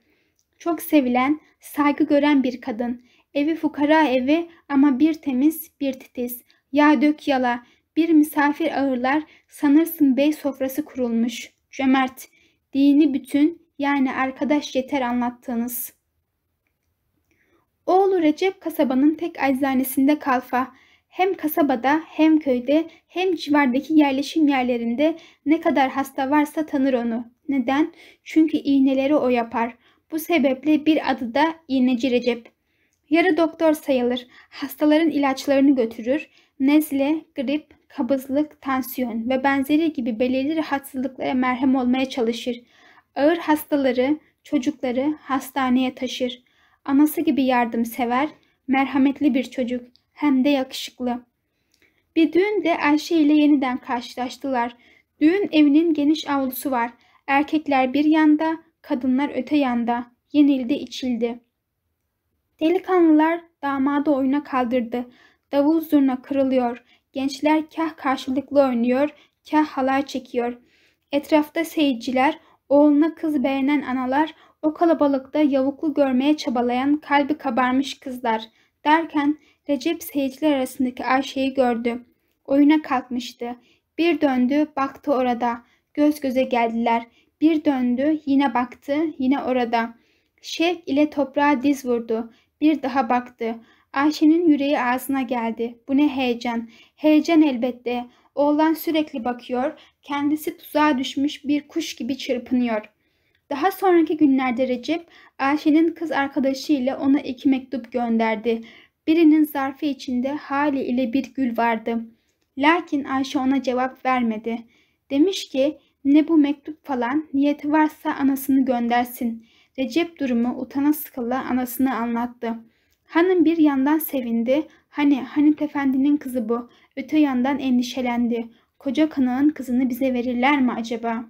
Çok sevilen, saygı gören bir kadın. Evi fukara evi ama bir temiz, bir titiz. Ya dök yala, bir misafir ağırlar, sanırsın bey sofrası kurulmuş. Cömert, dini bütün yani arkadaş yeter anlattığınız. Oğlu Recep kasabanın tek eczanesinde kalfa. Hem kasabada hem köyde hem civardaki yerleşim yerlerinde ne kadar hasta varsa tanır onu. Neden? Çünkü iğneleri o yapar. Bu sebeple bir adı da iğneci Recep. Yarı doktor sayılır. Hastaların ilaçlarını götürür. Nezle, grip, kabızlık, tansiyon ve benzeri gibi belirli rahatsızlıklara merhem olmaya çalışır. Ağır hastaları, çocukları hastaneye taşır. Anası gibi yardım sever, merhametli bir çocuk, hem de yakışıklı. Bir düğünde Ayşe ile yeniden karşılaştılar. Düğün evinin geniş avlusu var. Erkekler bir yanda, kadınlar öte yanda. Yenildi içildi. Delikanlılar damadı oyuna kaldırdı. Davul zurna kırılıyor. Gençler kah karşılıklı oynuyor, kah halay çekiyor. Etrafta seyirciler, oğluna kız beğenen analar, o kalabalıkta yavuklu görmeye çabalayan kalbi kabarmış kızlar. Derken Recep seyirciler arasındaki Ayşe'yi gördü. Oyuna kalkmıştı. Bir döndü, baktı orada. Göz göze geldiler. Bir döndü, yine baktı, yine orada. Şevk ile toprağa diz vurdu. Bir daha baktı. Ayşe'nin yüreği ağzına geldi. Bu ne heyecan. Heyecan elbette. Oğlan sürekli bakıyor. Kendisi tuzağa düşmüş bir kuş gibi çırpınıyor. Daha sonraki günlerde Recep, Ayşe'nin kız arkadaşıyla ona iki mektup gönderdi. Birinin zarfı içinde Hali ile bir gül vardı. Lakin Ayşe ona cevap vermedi. Demiş ki ne bu mektup falan niyeti varsa anasını göndersin. Recep durumu utana sıkıla anasını anlattı.'' Hanım bir yandan sevindi. Hani Hanit Efendi'nin kızı bu. Öte yandan endişelendi. Koca kanağın kızını bize verirler mi acaba?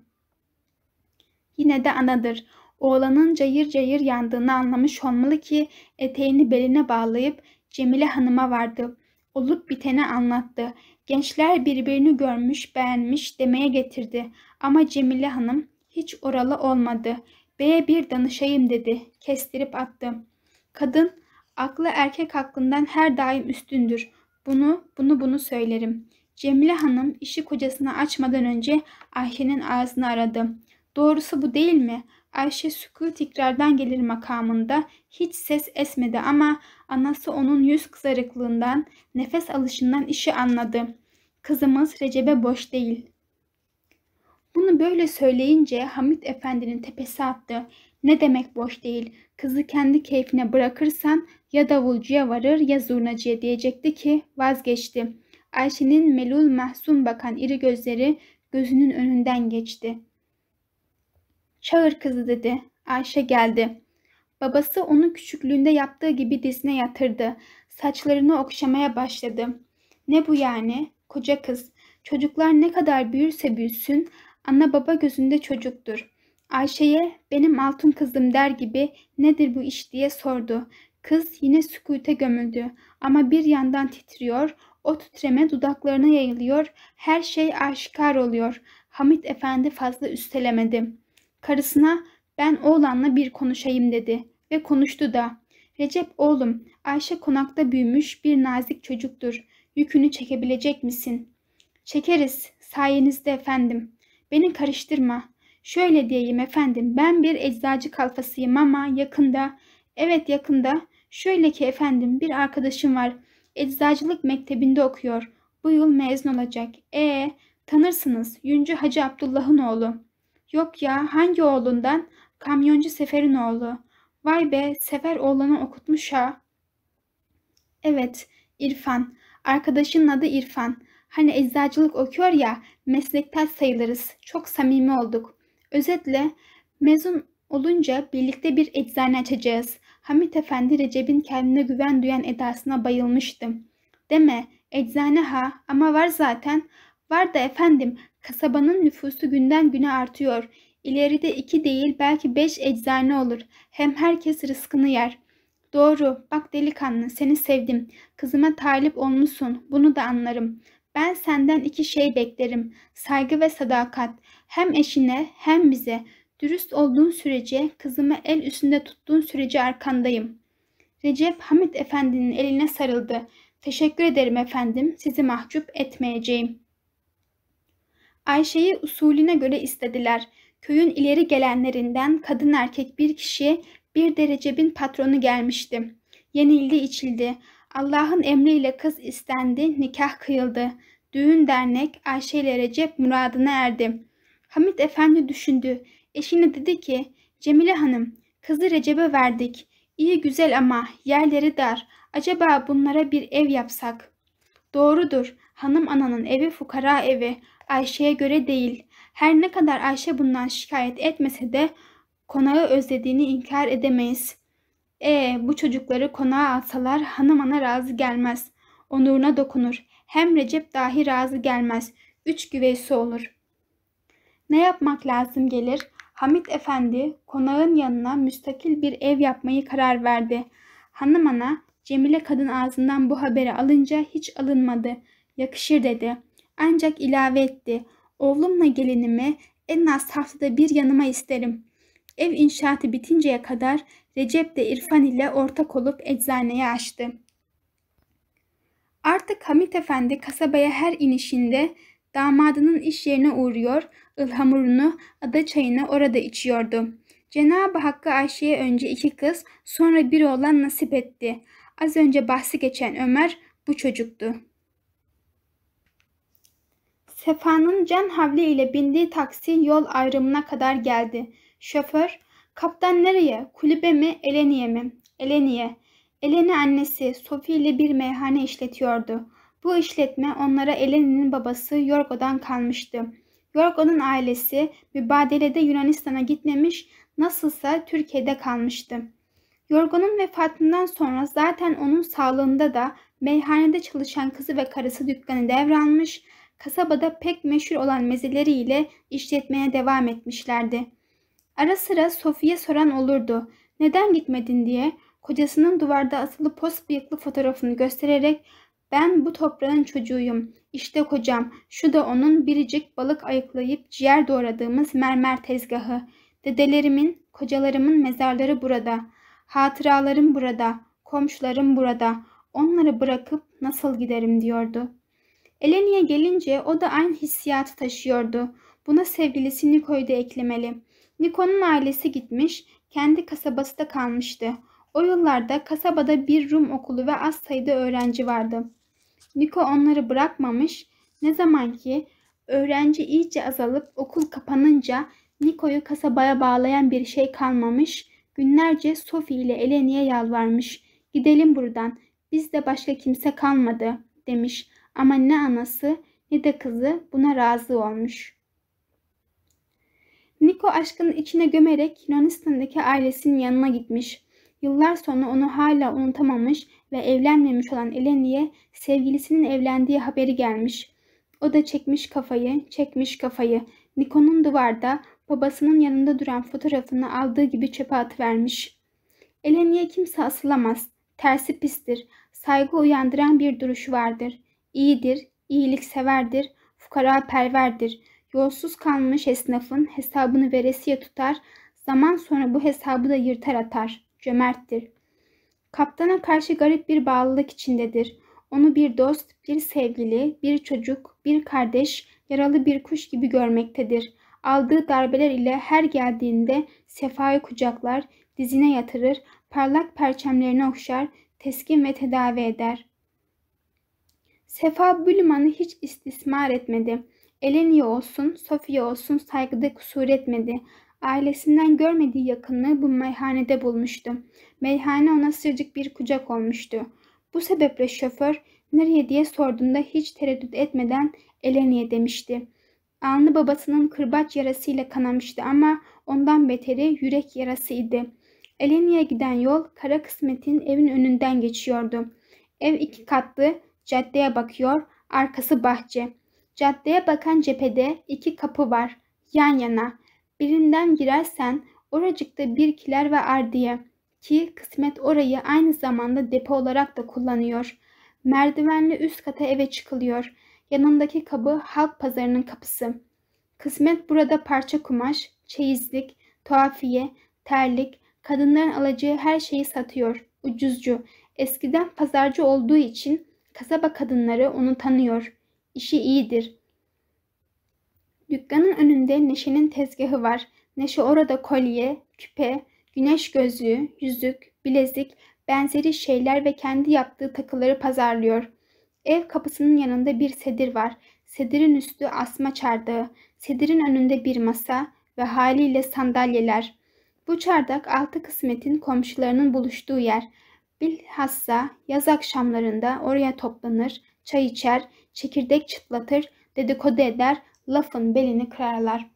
Yine de anadır. Oğlanın cayır cayır yandığını anlamış olmalı ki eteğini beline bağlayıp Cemile Hanım'a vardı. Olup bitene anlattı. Gençler birbirini görmüş, beğenmiş demeye getirdi. Ama Cemile Hanım hiç oralı olmadı. Bey'e bir danışayım dedi. Kestirip attı. Kadın Aklı erkek aklından her daim üstündür. Bunu, bunu, bunu söylerim. Cemile Hanım işi kocasına açmadan önce Ayşe'nin ağzını aradı. Doğrusu bu değil mi? Ayşe sükû tekrardan gelir makamında hiç ses esmedi ama anası onun yüz kızarıklığından, nefes alışından işi anladı. Kızımız Recep'e boş değil. Bunu böyle söyleyince Hamit Efendi'nin tepesi attı. Ne demek boş değil? Kızı kendi keyfine bırakırsan ya davulcuya varır ya zurnacıya diyecekti ki vazgeçti. Ayşe'nin melul mahzun bakan iri gözleri gözünün önünden geçti. Çağır kızı dedi. Ayşe geldi. Babası onu küçüklüğünde yaptığı gibi dizine yatırdı. Saçlarını okşamaya başladı. Ne bu yani? Koca kız. Çocuklar ne kadar büyürse büyüsün, ana baba gözünde çocuktur. Ayşe'ye benim altın kızım der gibi nedir bu iş diye sordu. Kız yine sükute gömüldü ama bir yandan titriyor, o titreme dudaklarına yayılıyor, her şey aşikar oluyor. Hamit Efendi fazla üstelemedi. Karısına ben oğlanla bir konuşayım dedi ve konuştu da. Recep oğlum, Ayşe konakta büyümüş bir nazik çocuktur. Yükünü çekebilecek misin? Çekeriz, sayenizde efendim. Beni karıştırma. Şöyle diyeyim efendim ben bir eczacı kalfasıyım ama yakında evet yakında şöyle ki efendim bir arkadaşım var eczacılık mektebinde okuyor. Bu yıl mezun olacak. E tanırsınız Yüncü Hacı Abdullah'ın oğlu. Yok ya hangi oğlundan? Kamyoncu Sefer'in oğlu. Vay be Sefer oğlanı okutmuş ha. Evet İrfan. Arkadaşının adı İrfan. Hani eczacılık okuyor ya meslektaş sayılırız. Çok samimi olduk. Özetle mezun olunca birlikte bir eczane açacağız. Hamit Efendi Recep'in kendine güven duyan edasına bayılmıştı. Deme eczane ha ama var zaten. Var da efendim kasabanın nüfusu günden güne artıyor. İleride iki değil belki beş eczane olur. Hem herkes rızkını yer. Doğru bak delikanlı seni sevdim. Kızıma talip olmuşsun bunu da anlarım. Ben senden iki şey beklerim. Saygı ve sadakat. Hem eşine hem bize. Dürüst olduğun sürece, kızımı el üstünde tuttuğun sürece arkandayım. Recep Hamit Efendi'nin eline sarıldı. Teşekkür ederim efendim. Sizi mahcup etmeyeceğim. Ayşe'yi usulüne göre istediler. Köyün ileri gelenlerinden kadın erkek bir kişi bir de Recep'in patronu gelmişti. Yenildi içildi. Allah'ın emriyle kız istendi, nikah kıyıldı. Düğün dernek Ayşe ile Recep muradına erdi. Hamit Efendi düşündü. Eşine dedi ki, Cemile Hanım, kızı Recep'e verdik. İyi güzel ama yerleri dar. Acaba bunlara bir ev yapsak? Doğrudur. Hanım ananın evi fukara evi. Ayşe'ye göre değil. Her ne kadar Ayşe bundan şikayet etmese de konağı özlediğini inkar edemeyiz.'' E bu çocukları konağa alsalar hanım ana razı gelmez. Onuruna dokunur. Hem Recep dahi razı gelmez. Üç güveysi olur. Ne yapmak lazım gelir? Hamit Efendi konağın yanına müstakil bir ev yapmayı karar verdi. Hanım ana Cemile kadın ağzından bu haberi alınca hiç alınmadı. Yakışır dedi. Ancak ilave etti. Oğlumla gelinimi en az haftada bir yanıma isterim. Ev inşaatı bitinceye kadar Recep de İrfan ile ortak olup eczaneyi açtı. Artık Hamit Efendi kasabaya her inişinde damadının iş yerine uğruyor, ılhamurunu, ada çayını orada içiyordu. Cenab-ı Hakk'a Ayşe'ye önce iki kız, sonra bir oğlan nasip etti. Az önce bahsi geçen Ömer bu çocuktu. Sefa'nın can havli ile bindiği taksi yol ayrımına kadar geldi. Şoför Kaptan nereye? Kulübe mi? Eleniye mi? Eleniye. Eleni annesi Sophie ile bir meyhane işletiyordu. Bu işletme onlara Eleni'nin babası Yorgo'dan kalmıştı. Yorgo'nun ailesi mübadelede Yunanistan'a gitmemiş, nasılsa Türkiye'de kalmıştı. Yorgo'nun vefatından sonra zaten onun sağlığında da meyhanede çalışan kızı ve karısı dükkanı devralmış, kasabada pek meşhur olan mezeleriyle işletmeye devam etmişlerdi. Ara sıra Sophie'ye soran olurdu. Neden gitmedin diye kocasının duvarda asılı pos bıyıklı fotoğrafını göstererek ben bu toprağın çocuğuyum. İşte kocam. Şu da onun biricik balık ayıklayıp ciğer doğradığımız mermer tezgahı. Dedelerimin, kocalarımın mezarları burada. Hatıralarım burada. Komşularım burada. Onları bırakıp nasıl giderim diyordu. Eleni'ye gelince o da aynı hissiyatı taşıyordu. Buna sevgilisini koydu eklemeli. Nikon'un ailesi gitmiş, kendi kasabası da kalmıştı. O yıllarda kasabada bir Rum okulu ve az sayıda öğrenci vardı. Niko onları bırakmamış, ne zaman ki öğrenci iyice azalıp okul kapanınca Niko'yu kasabaya bağlayan bir şey kalmamış, günlerce Sophie ile Eleni'ye yalvarmış. Gidelim buradan, bizde başka kimse kalmadı demiş ama ne anası ne de kızı buna razı olmuş.'' Niko aşkının içine gömerek Yunanistan'daki ailesinin yanına gitmiş. Yıllar sonra onu hala unutamamış ve evlenmemiş olan Eleni'ye sevgilisinin evlendiği haberi gelmiş. O da çekmiş kafayı, çekmiş kafayı. Niko'nun duvarda babasının yanında duran fotoğrafını aldığı gibi çöpe atıvermiş. Eleni'ye kimse asılamaz. Tersi pistir. Saygı uyandıran bir duruşu vardır. İyidir, iyilik severdir, fukara perverdir.'' Yolsuz kalmış esnafın hesabını veresiye tutar, zaman sonra bu hesabı da yırtar atar. Cömerttir. Kaptana karşı garip bir bağlılık içindedir. Onu bir dost, bir sevgili, bir çocuk, bir kardeş, yaralı bir kuş gibi görmektedir. Aldığı darbeler ile her geldiğinde sefayı kucaklar, dizine yatırır, parlak perçemlerini okşar, teskin ve tedavi eder. Sefa bu limanı hiç istismar etmedi. Eleni olsun, Sofia olsun saygıda kusur etmedi. Ailesinden görmediği yakınlığı bu meyhanede bulmuştu. Meyhane ona sıcacık bir kucak olmuştu. Bu sebeple şoför nereye diye sorduğunda hiç tereddüt etmeden Eleni'ye demişti. Alnı babasının kırbaç yarasıyla kanamıştı ama ondan beteri yürek yarasıydı. Eleni'ye giden yol kara kısmetin evin önünden geçiyordu. Ev iki katlı, caddeye bakıyor, arkası bahçe. Caddeye bakan cephede iki kapı var yan yana. Birinden girersen oracıkta bir kiler ve ardiye ki kısmet orayı aynı zamanda depo olarak da kullanıyor. Merdivenli üst kata eve çıkılıyor. Yanındaki kabı halk pazarının kapısı. Kısmet burada parça kumaş, çeyizlik, tuhafiye, terlik, kadınların alacağı her şeyi satıyor. Ucuzcu. Eskiden pazarcı olduğu için kasaba kadınları onu tanıyor.'' işi iyidir. Dükkanın önünde Neşe'nin tezgahı var. Neşe orada kolye, küpe, güneş gözlüğü, yüzük, bilezik, benzeri şeyler ve kendi yaptığı takıları pazarlıyor. Ev kapısının yanında bir sedir var. Sedirin üstü asma çardağı, sedirin önünde bir masa ve haliyle sandalyeler. Bu çardak altı kısmetin komşularının buluştuğu yer. Bilhassa yaz akşamlarında oraya toplanır, çay içer, çekirdek çıtlatır, dedikodu eder, lafın belini kırarlar.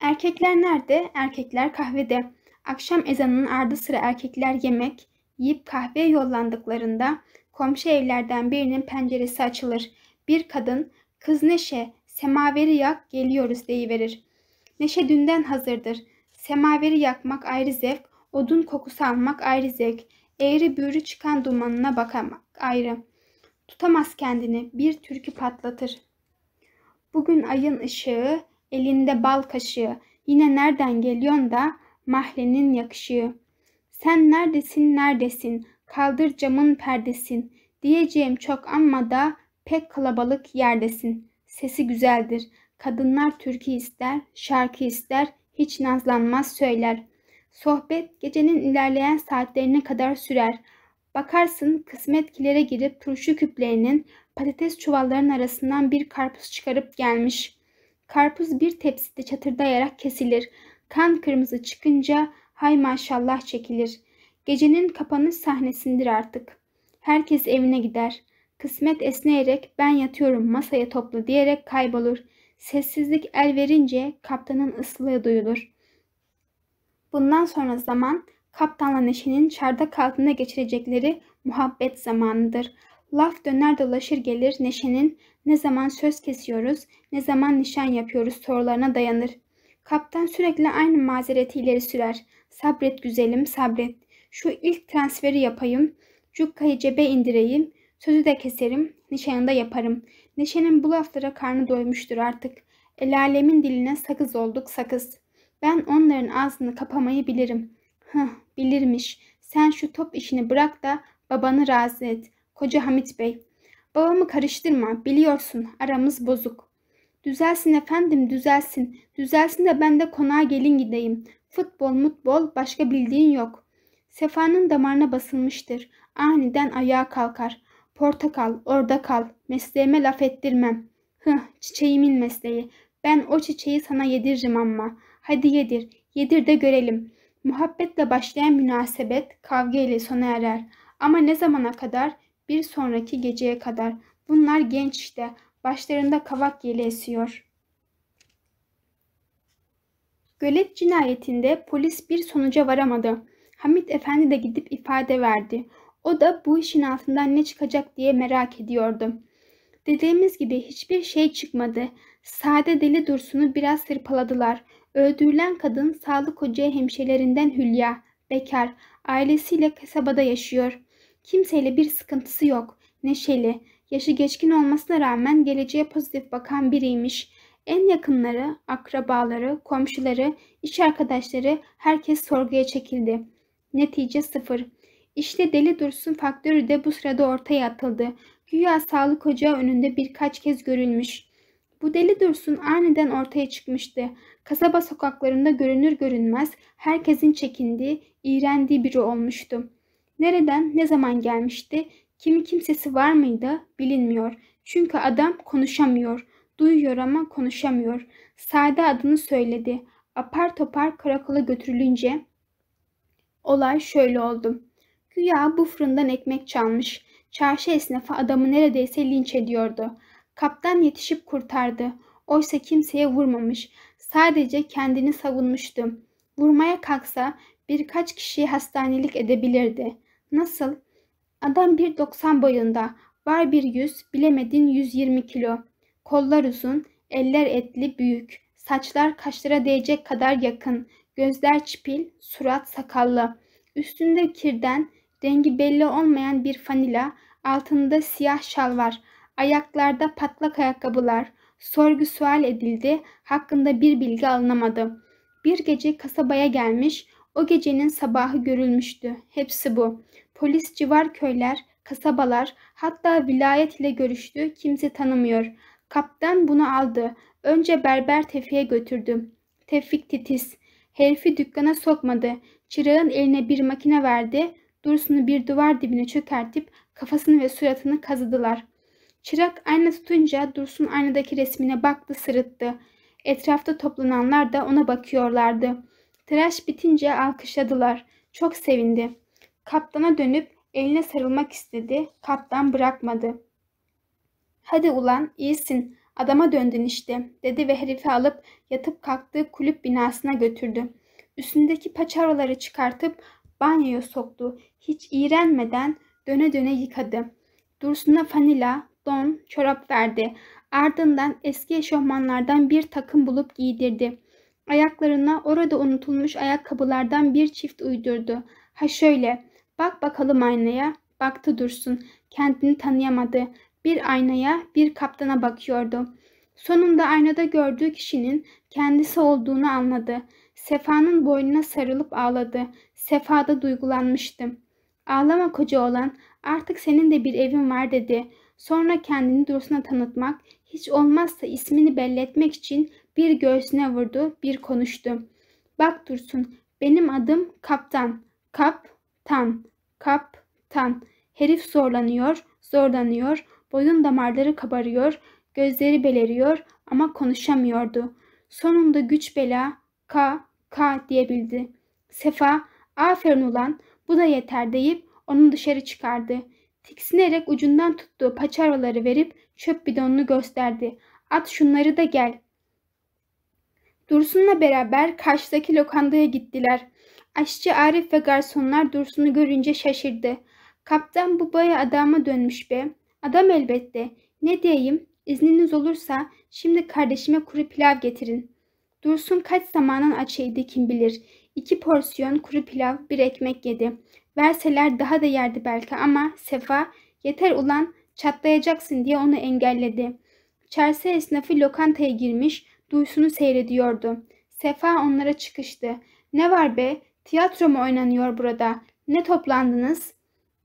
Erkekler nerede? Erkekler kahvede. Akşam ezanının ardı sıra erkekler yemek, yiyip kahveye yollandıklarında komşu evlerden birinin penceresi açılır. Bir kadın, kız Neşe, semaveri yak geliyoruz deyiverir. Neşe dünden hazırdır. Semaveri yakmak ayrı zevk, odun kokusu almak ayrı zevk, eğri büğrü çıkan dumanına bakamak ayrı.'' Tutamaz kendini bir türkü patlatır. Bugün ayın ışığı, elinde bal kaşığı. Yine nereden geliyon da mahlenin yakışığı. Sen neredesin neredesin, kaldır camın perdesin. Diyeceğim çok ama da pek kalabalık yerdesin. Sesi güzeldir. Kadınlar türkü ister, şarkı ister, hiç nazlanmaz söyler. Sohbet gecenin ilerleyen saatlerine kadar sürer. Bakarsın kısmetkilere girip turşu küplerinin patates çuvallarının arasından bir karpuz çıkarıp gelmiş. Karpuz bir tepside çatırdayarak kesilir. Kan kırmızı çıkınca hay maşallah çekilir. Gecenin kapanış sahnesindir artık. Herkes evine gider. Kısmet esneyerek ben yatıyorum masaya topla diyerek kaybolur. Sessizlik el verince kaptanın ıslığı duyulur. Bundan sonra zaman Kaptanla Neşe'nin çardak altında geçirecekleri muhabbet zamanıdır. Laf döner dolaşır gelir Neşe'nin ne zaman söz kesiyoruz, ne zaman nişan yapıyoruz sorularına dayanır. Kaptan sürekli aynı mazereti ileri sürer. Sabret güzelim sabret. Şu ilk transferi yapayım, cukkayı cebe indireyim, sözü de keserim, nişanında yaparım. Neşe'nin bu laflara karnı doymuştur artık. El alemin diline sakız olduk sakız. Ben onların ağzını kapamayı bilirim. Hıh bilirmiş. Sen şu top işini bırak da babanı razı et. Koca Hamit Bey. Babamı karıştırma. Biliyorsun aramız bozuk. Düzelsin efendim düzelsin. Düzelsin de ben de konağa gelin gideyim. Futbol mutbol başka bildiğin yok. Sefa'nın damarına basılmıştır. Aniden ayağa kalkar. Portakal orada kal. Mesleğime laf ettirmem. Hıh çiçeğimin mesleği. Ben o çiçeği sana yediririm ama. Hadi yedir. Yedir de görelim. Muhabbetle başlayan münasebet kavga ile sona erer. Ama ne zamana kadar? Bir sonraki geceye kadar. Bunlar genç işte. Başlarında kavak yeli esiyor. Gölet cinayetinde polis bir sonuca varamadı. Hamit Efendi de gidip ifade verdi. O da bu işin altından ne çıkacak diye merak ediyordu. Dediğimiz gibi hiçbir şey çıkmadı. Sade Deli Dursun'u biraz sırpaladılar. Öldürülen kadın sağlık ocağı hemşelerinden Hülya. Bekar, ailesiyle kasabada yaşıyor. Kimseyle bir sıkıntısı yok. Neşeli, yaşı geçkin olmasına rağmen geleceğe pozitif bakan biriymiş. En yakınları, akrabaları, komşuları, iş arkadaşları herkes sorguya çekildi. Netice sıfır. İşte Deli Dursun faktörü de bu sırada ortaya atıldı. Güya sağlık ocağı önünde birkaç kez görülmüş. Bu deli Dursun aniden ortaya çıkmıştı. Kasaba sokaklarında görünür görünmez herkesin çekindiği, iğrendiği biri olmuştu. Nereden, ne zaman gelmişti, kimi kimsesi var mıydı bilinmiyor. Çünkü adam konuşamıyor, duyuyor ama konuşamıyor. Sade adını söyledi. Apar topar karakola götürülünce olay şöyle oldu. Güya bu fırından ekmek çalmış. Çarşı esnafı adamı neredeyse linç ediyordu. Kaptan yetişip kurtardı. Oysa kimseye vurmamış. Sadece kendini savunmuştu. Vurmaya kalksa birkaç kişiyi hastanelik edebilirdi. Nasıl? Adam 1.90 boyunda. Var bir yüz, bilemedin 120 kilo. Kollar uzun, eller etli, büyük. Saçlar kaşlara değecek kadar yakın. Gözler çipil, surat sakallı. Üstünde kirden, rengi belli olmayan bir fanila altında siyah şal var, ayaklarda patlak ayakkabılar. Sorgu sual edildi, hakkında bir bilgi alınamadı. Bir gece kasabaya gelmiş, o gecenin sabahı görülmüştü. Hepsi bu. Polis civar köyler, kasabalar, hatta vilayet ile görüştü, kimse tanımıyor. Kaptan bunu aldı. Önce berber Tefik'e götürdü. Tevfik titiz. Herifi dükkana sokmadı. Çırağın eline bir makine verdi. Dursun'u bir duvar dibine çökertip Kafasını ve suratını kazıdılar. Çırak ayna tutunca Dursun aynadaki resmine baktı sırıttı. Etrafta toplananlar da ona bakıyorlardı. Tıraş bitince alkışladılar. Çok sevindi. Kaptana dönüp eline sarılmak istedi. Kaptan bırakmadı. Hadi ulan iyisin adama döndün işte dedi ve herifi alıp yatıp kalktığı kulüp binasına götürdü. Üstündeki paçavraları çıkartıp banyoya soktu. Hiç iğrenmeden döne döne yıkadı. Dursun'a fanila, don, çorap verdi. Ardından eski eşofmanlardan bir takım bulup giydirdi. Ayaklarına orada unutulmuş ayakkabılardan bir çift uydurdu. Ha şöyle, bak bakalım aynaya. Baktı Dursun, kendini tanıyamadı. Bir aynaya, bir kaptana bakıyordu. Sonunda aynada gördüğü kişinin kendisi olduğunu anladı. Sefa'nın boynuna sarılıp ağladı. Sefa da duygulanmıştı. Ağlama koca olan artık senin de bir evin var dedi. Sonra kendini Dursun'a tanıtmak, hiç olmazsa ismini belli etmek için bir göğsüne vurdu, bir konuştu. Bak Dursun, benim adım Kaptan. Kaptan. Kaptan. Herif zorlanıyor, zorlanıyor, boyun damarları kabarıyor, gözleri beleriyor ama konuşamıyordu. Sonunda güç bela ka ka diyebildi. Sefa, aferin ulan bu da yeter deyip onu dışarı çıkardı. Tiksinerek ucundan tuttuğu paçavraları verip çöp bidonunu gösterdi. At şunları da gel. Dursun'la beraber karşıdaki lokantaya gittiler. Aşçı Arif ve garsonlar Dursun'u görünce şaşırdı. Kaptan babaya adama dönmüş be. Adam elbette. Ne diyeyim? İzniniz olursa şimdi kardeşime kuru pilav getirin. Dursun kaç zamanın açıydı kim bilir. İki porsiyon kuru pilav, bir ekmek yedi. Verseler daha da yerdi belki ama Sefa yeter ulan çatlayacaksın diye onu engelledi. Çarşı esnafı lokantaya girmiş, Duysun'u seyrediyordu. Sefa onlara çıkıştı. Ne var be? Tiyatro mu oynanıyor burada? Ne toplandınız?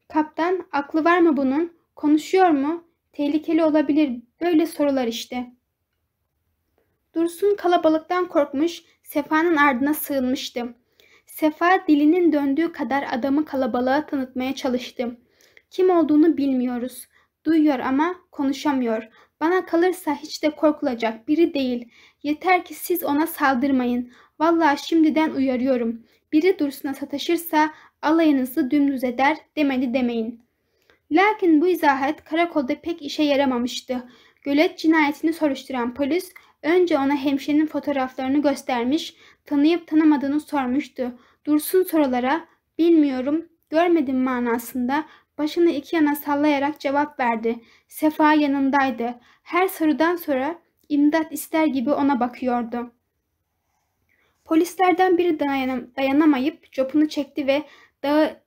Kaptan aklı var mı bunun? Konuşuyor mu? Tehlikeli olabilir. Böyle sorular işte. Dursun kalabalıktan korkmuş, Sefa'nın ardına sığınmıştı. Sefa dilinin döndüğü kadar adamı kalabalığa tanıtmaya çalıştım. Kim olduğunu bilmiyoruz. Duyuyor ama konuşamıyor. Bana kalırsa hiç de korkulacak biri değil. Yeter ki siz ona saldırmayın. Vallahi şimdiden uyarıyorum. Biri Dursun'a sataşırsa alayınızı dümdüz eder demedi demeyin. Lakin bu izahat karakolda pek işe yaramamıştı. Gölet cinayetini soruşturan polis önce ona hemşirenin fotoğraflarını göstermiş, tanıyıp tanımadığını sormuştu. Dursun sorulara bilmiyorum görmedim manasında başını iki yana sallayarak cevap verdi. Sefa yanındaydı. Her sorudan sonra imdat ister gibi ona bakıyordu. Polislerden biri dayanam dayanamayıp copunu çekti ve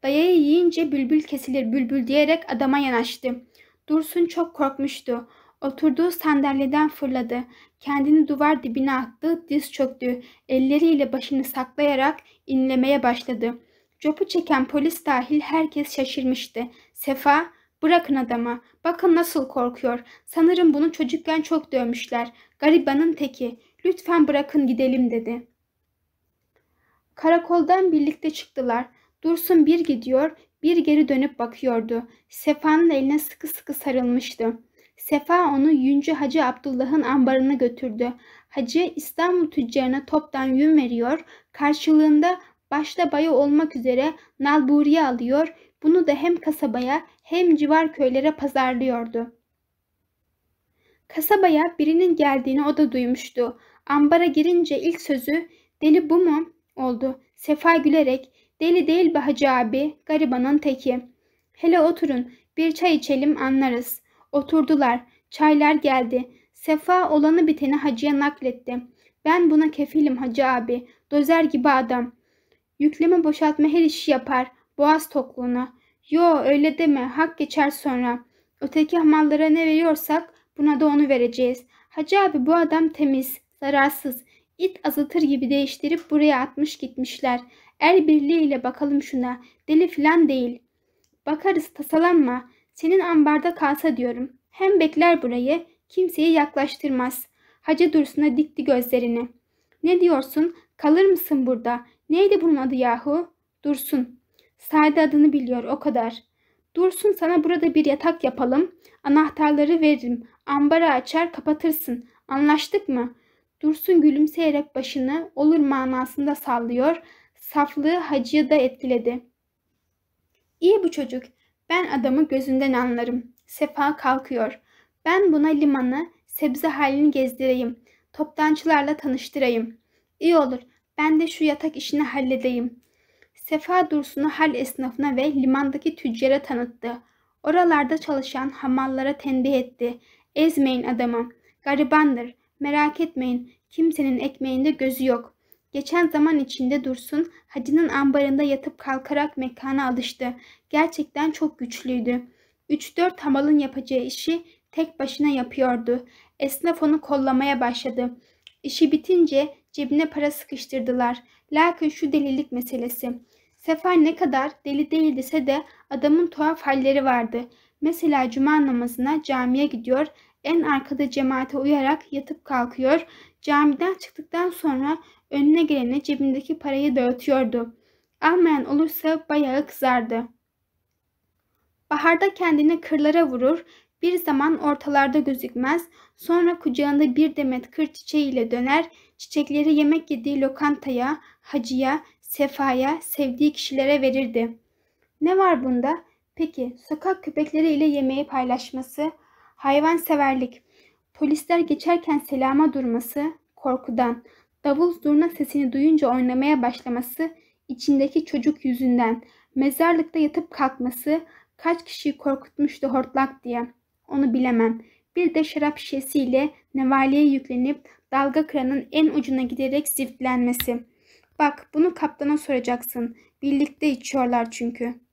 dayayı yiyince bülbül kesilir bülbül diyerek adama yanaştı. Dursun çok korkmuştu. Oturduğu sandalyeden fırladı. Kendini duvar dibine attı, diz çöktü. Elleriyle başını saklayarak inlemeye başladı. Copu çeken polis dahil herkes şaşırmıştı. Sefa, bırakın adama, bakın nasıl korkuyor. Sanırım bunu çocukken çok dövmüşler. Garibanın teki, lütfen bırakın gidelim dedi. Karakoldan birlikte çıktılar. Dursun bir gidiyor, bir geri dönüp bakıyordu. Sefa'nın eline sıkı sıkı sarılmıştı. Sefa onu Yüncü Hacı Abdullah'ın ambarına götürdü. Hacı İstanbul tüccarına toptan yün veriyor, karşılığında başta bayı olmak üzere nalburiye alıyor, bunu da hem kasabaya hem civar köylere pazarlıyordu. Kasabaya birinin geldiğini o da duymuştu. Ambara girince ilk sözü deli bu mu oldu. Sefa gülerek deli değil be hacı abi garibanın teki. Hele oturun bir çay içelim anlarız. Oturdular. Çaylar geldi. Sefa olanı biteni hacıya nakletti. Ben buna kefilim hacı abi. Dozer gibi adam. Yükleme boşaltma her işi yapar. Boğaz tokluğuna. Yo öyle deme. Hak geçer sonra. Öteki hamallara ne veriyorsak buna da onu vereceğiz. Hacı abi bu adam temiz, zararsız. İt azıtır gibi değiştirip buraya atmış gitmişler. El er birliğiyle bakalım şuna. Deli filan değil. Bakarız tasalanma. Senin ambarda kalsa diyorum. Hem bekler burayı, kimseyi yaklaştırmaz. Hacı Dursun'a dikti gözlerini. Ne diyorsun? Kalır mısın burada? Neydi bunun adı yahu? Dursun. Sade adını biliyor o kadar. Dursun sana burada bir yatak yapalım. Anahtarları veririm. Ambarı açar kapatırsın. Anlaştık mı? Dursun gülümseyerek başını olur manasında sallıyor. Saflığı hacıya da etkiledi. İyi bu çocuk. Ben adamı gözünden anlarım. Sefa kalkıyor. Ben buna limanı, sebze halini gezdireyim. Toptancılarla tanıştırayım. İyi olur. Ben de şu yatak işini halledeyim. Sefa Dursun'u hal esnafına ve limandaki tüccara tanıttı. Oralarda çalışan hamallara tembih etti. Ezmeyin adamı. Garibandır. Merak etmeyin. Kimsenin ekmeğinde gözü yok. Geçen zaman içinde Dursun, Hacı'nın ambarında yatıp kalkarak mekana alıştı. Gerçekten çok güçlüydü. 3-4 hamalın yapacağı işi tek başına yapıyordu. Esnaf onu kollamaya başladı. İşi bitince cebine para sıkıştırdılar. Lakin şu delilik meselesi. Sefer ne kadar deli değil dese de adamın tuhaf halleri vardı. Mesela cuma namazına camiye gidiyor, en arkada cemaate uyarak yatıp kalkıyor. Camiden çıktıktan sonra önüne gelene cebindeki parayı dağıtıyordu. Almayan olursa bayağı kızardı. Baharda kendini kırlara vurur, bir zaman ortalarda gözükmez, sonra kucağında bir demet kır çiçeğiyle döner, çiçekleri yemek yediği lokantaya, hacıya, sefaya, sevdiği kişilere verirdi. Ne var bunda? Peki sokak köpekleriyle yemeği paylaşması, hayvanseverlik, polisler geçerken selama durması korkudan, Davul zurna sesini duyunca oynamaya başlaması, içindeki çocuk yüzünden, mezarlıkta yatıp kalkması, kaç kişiyi korkutmuştu hortlak diye. Onu bilemem. Bir de şarap şişesiyle nevaliye yüklenip dalga kıranın en ucuna giderek ziftlenmesi. Bak bunu kaptana soracaksın. Birlikte içiyorlar çünkü.''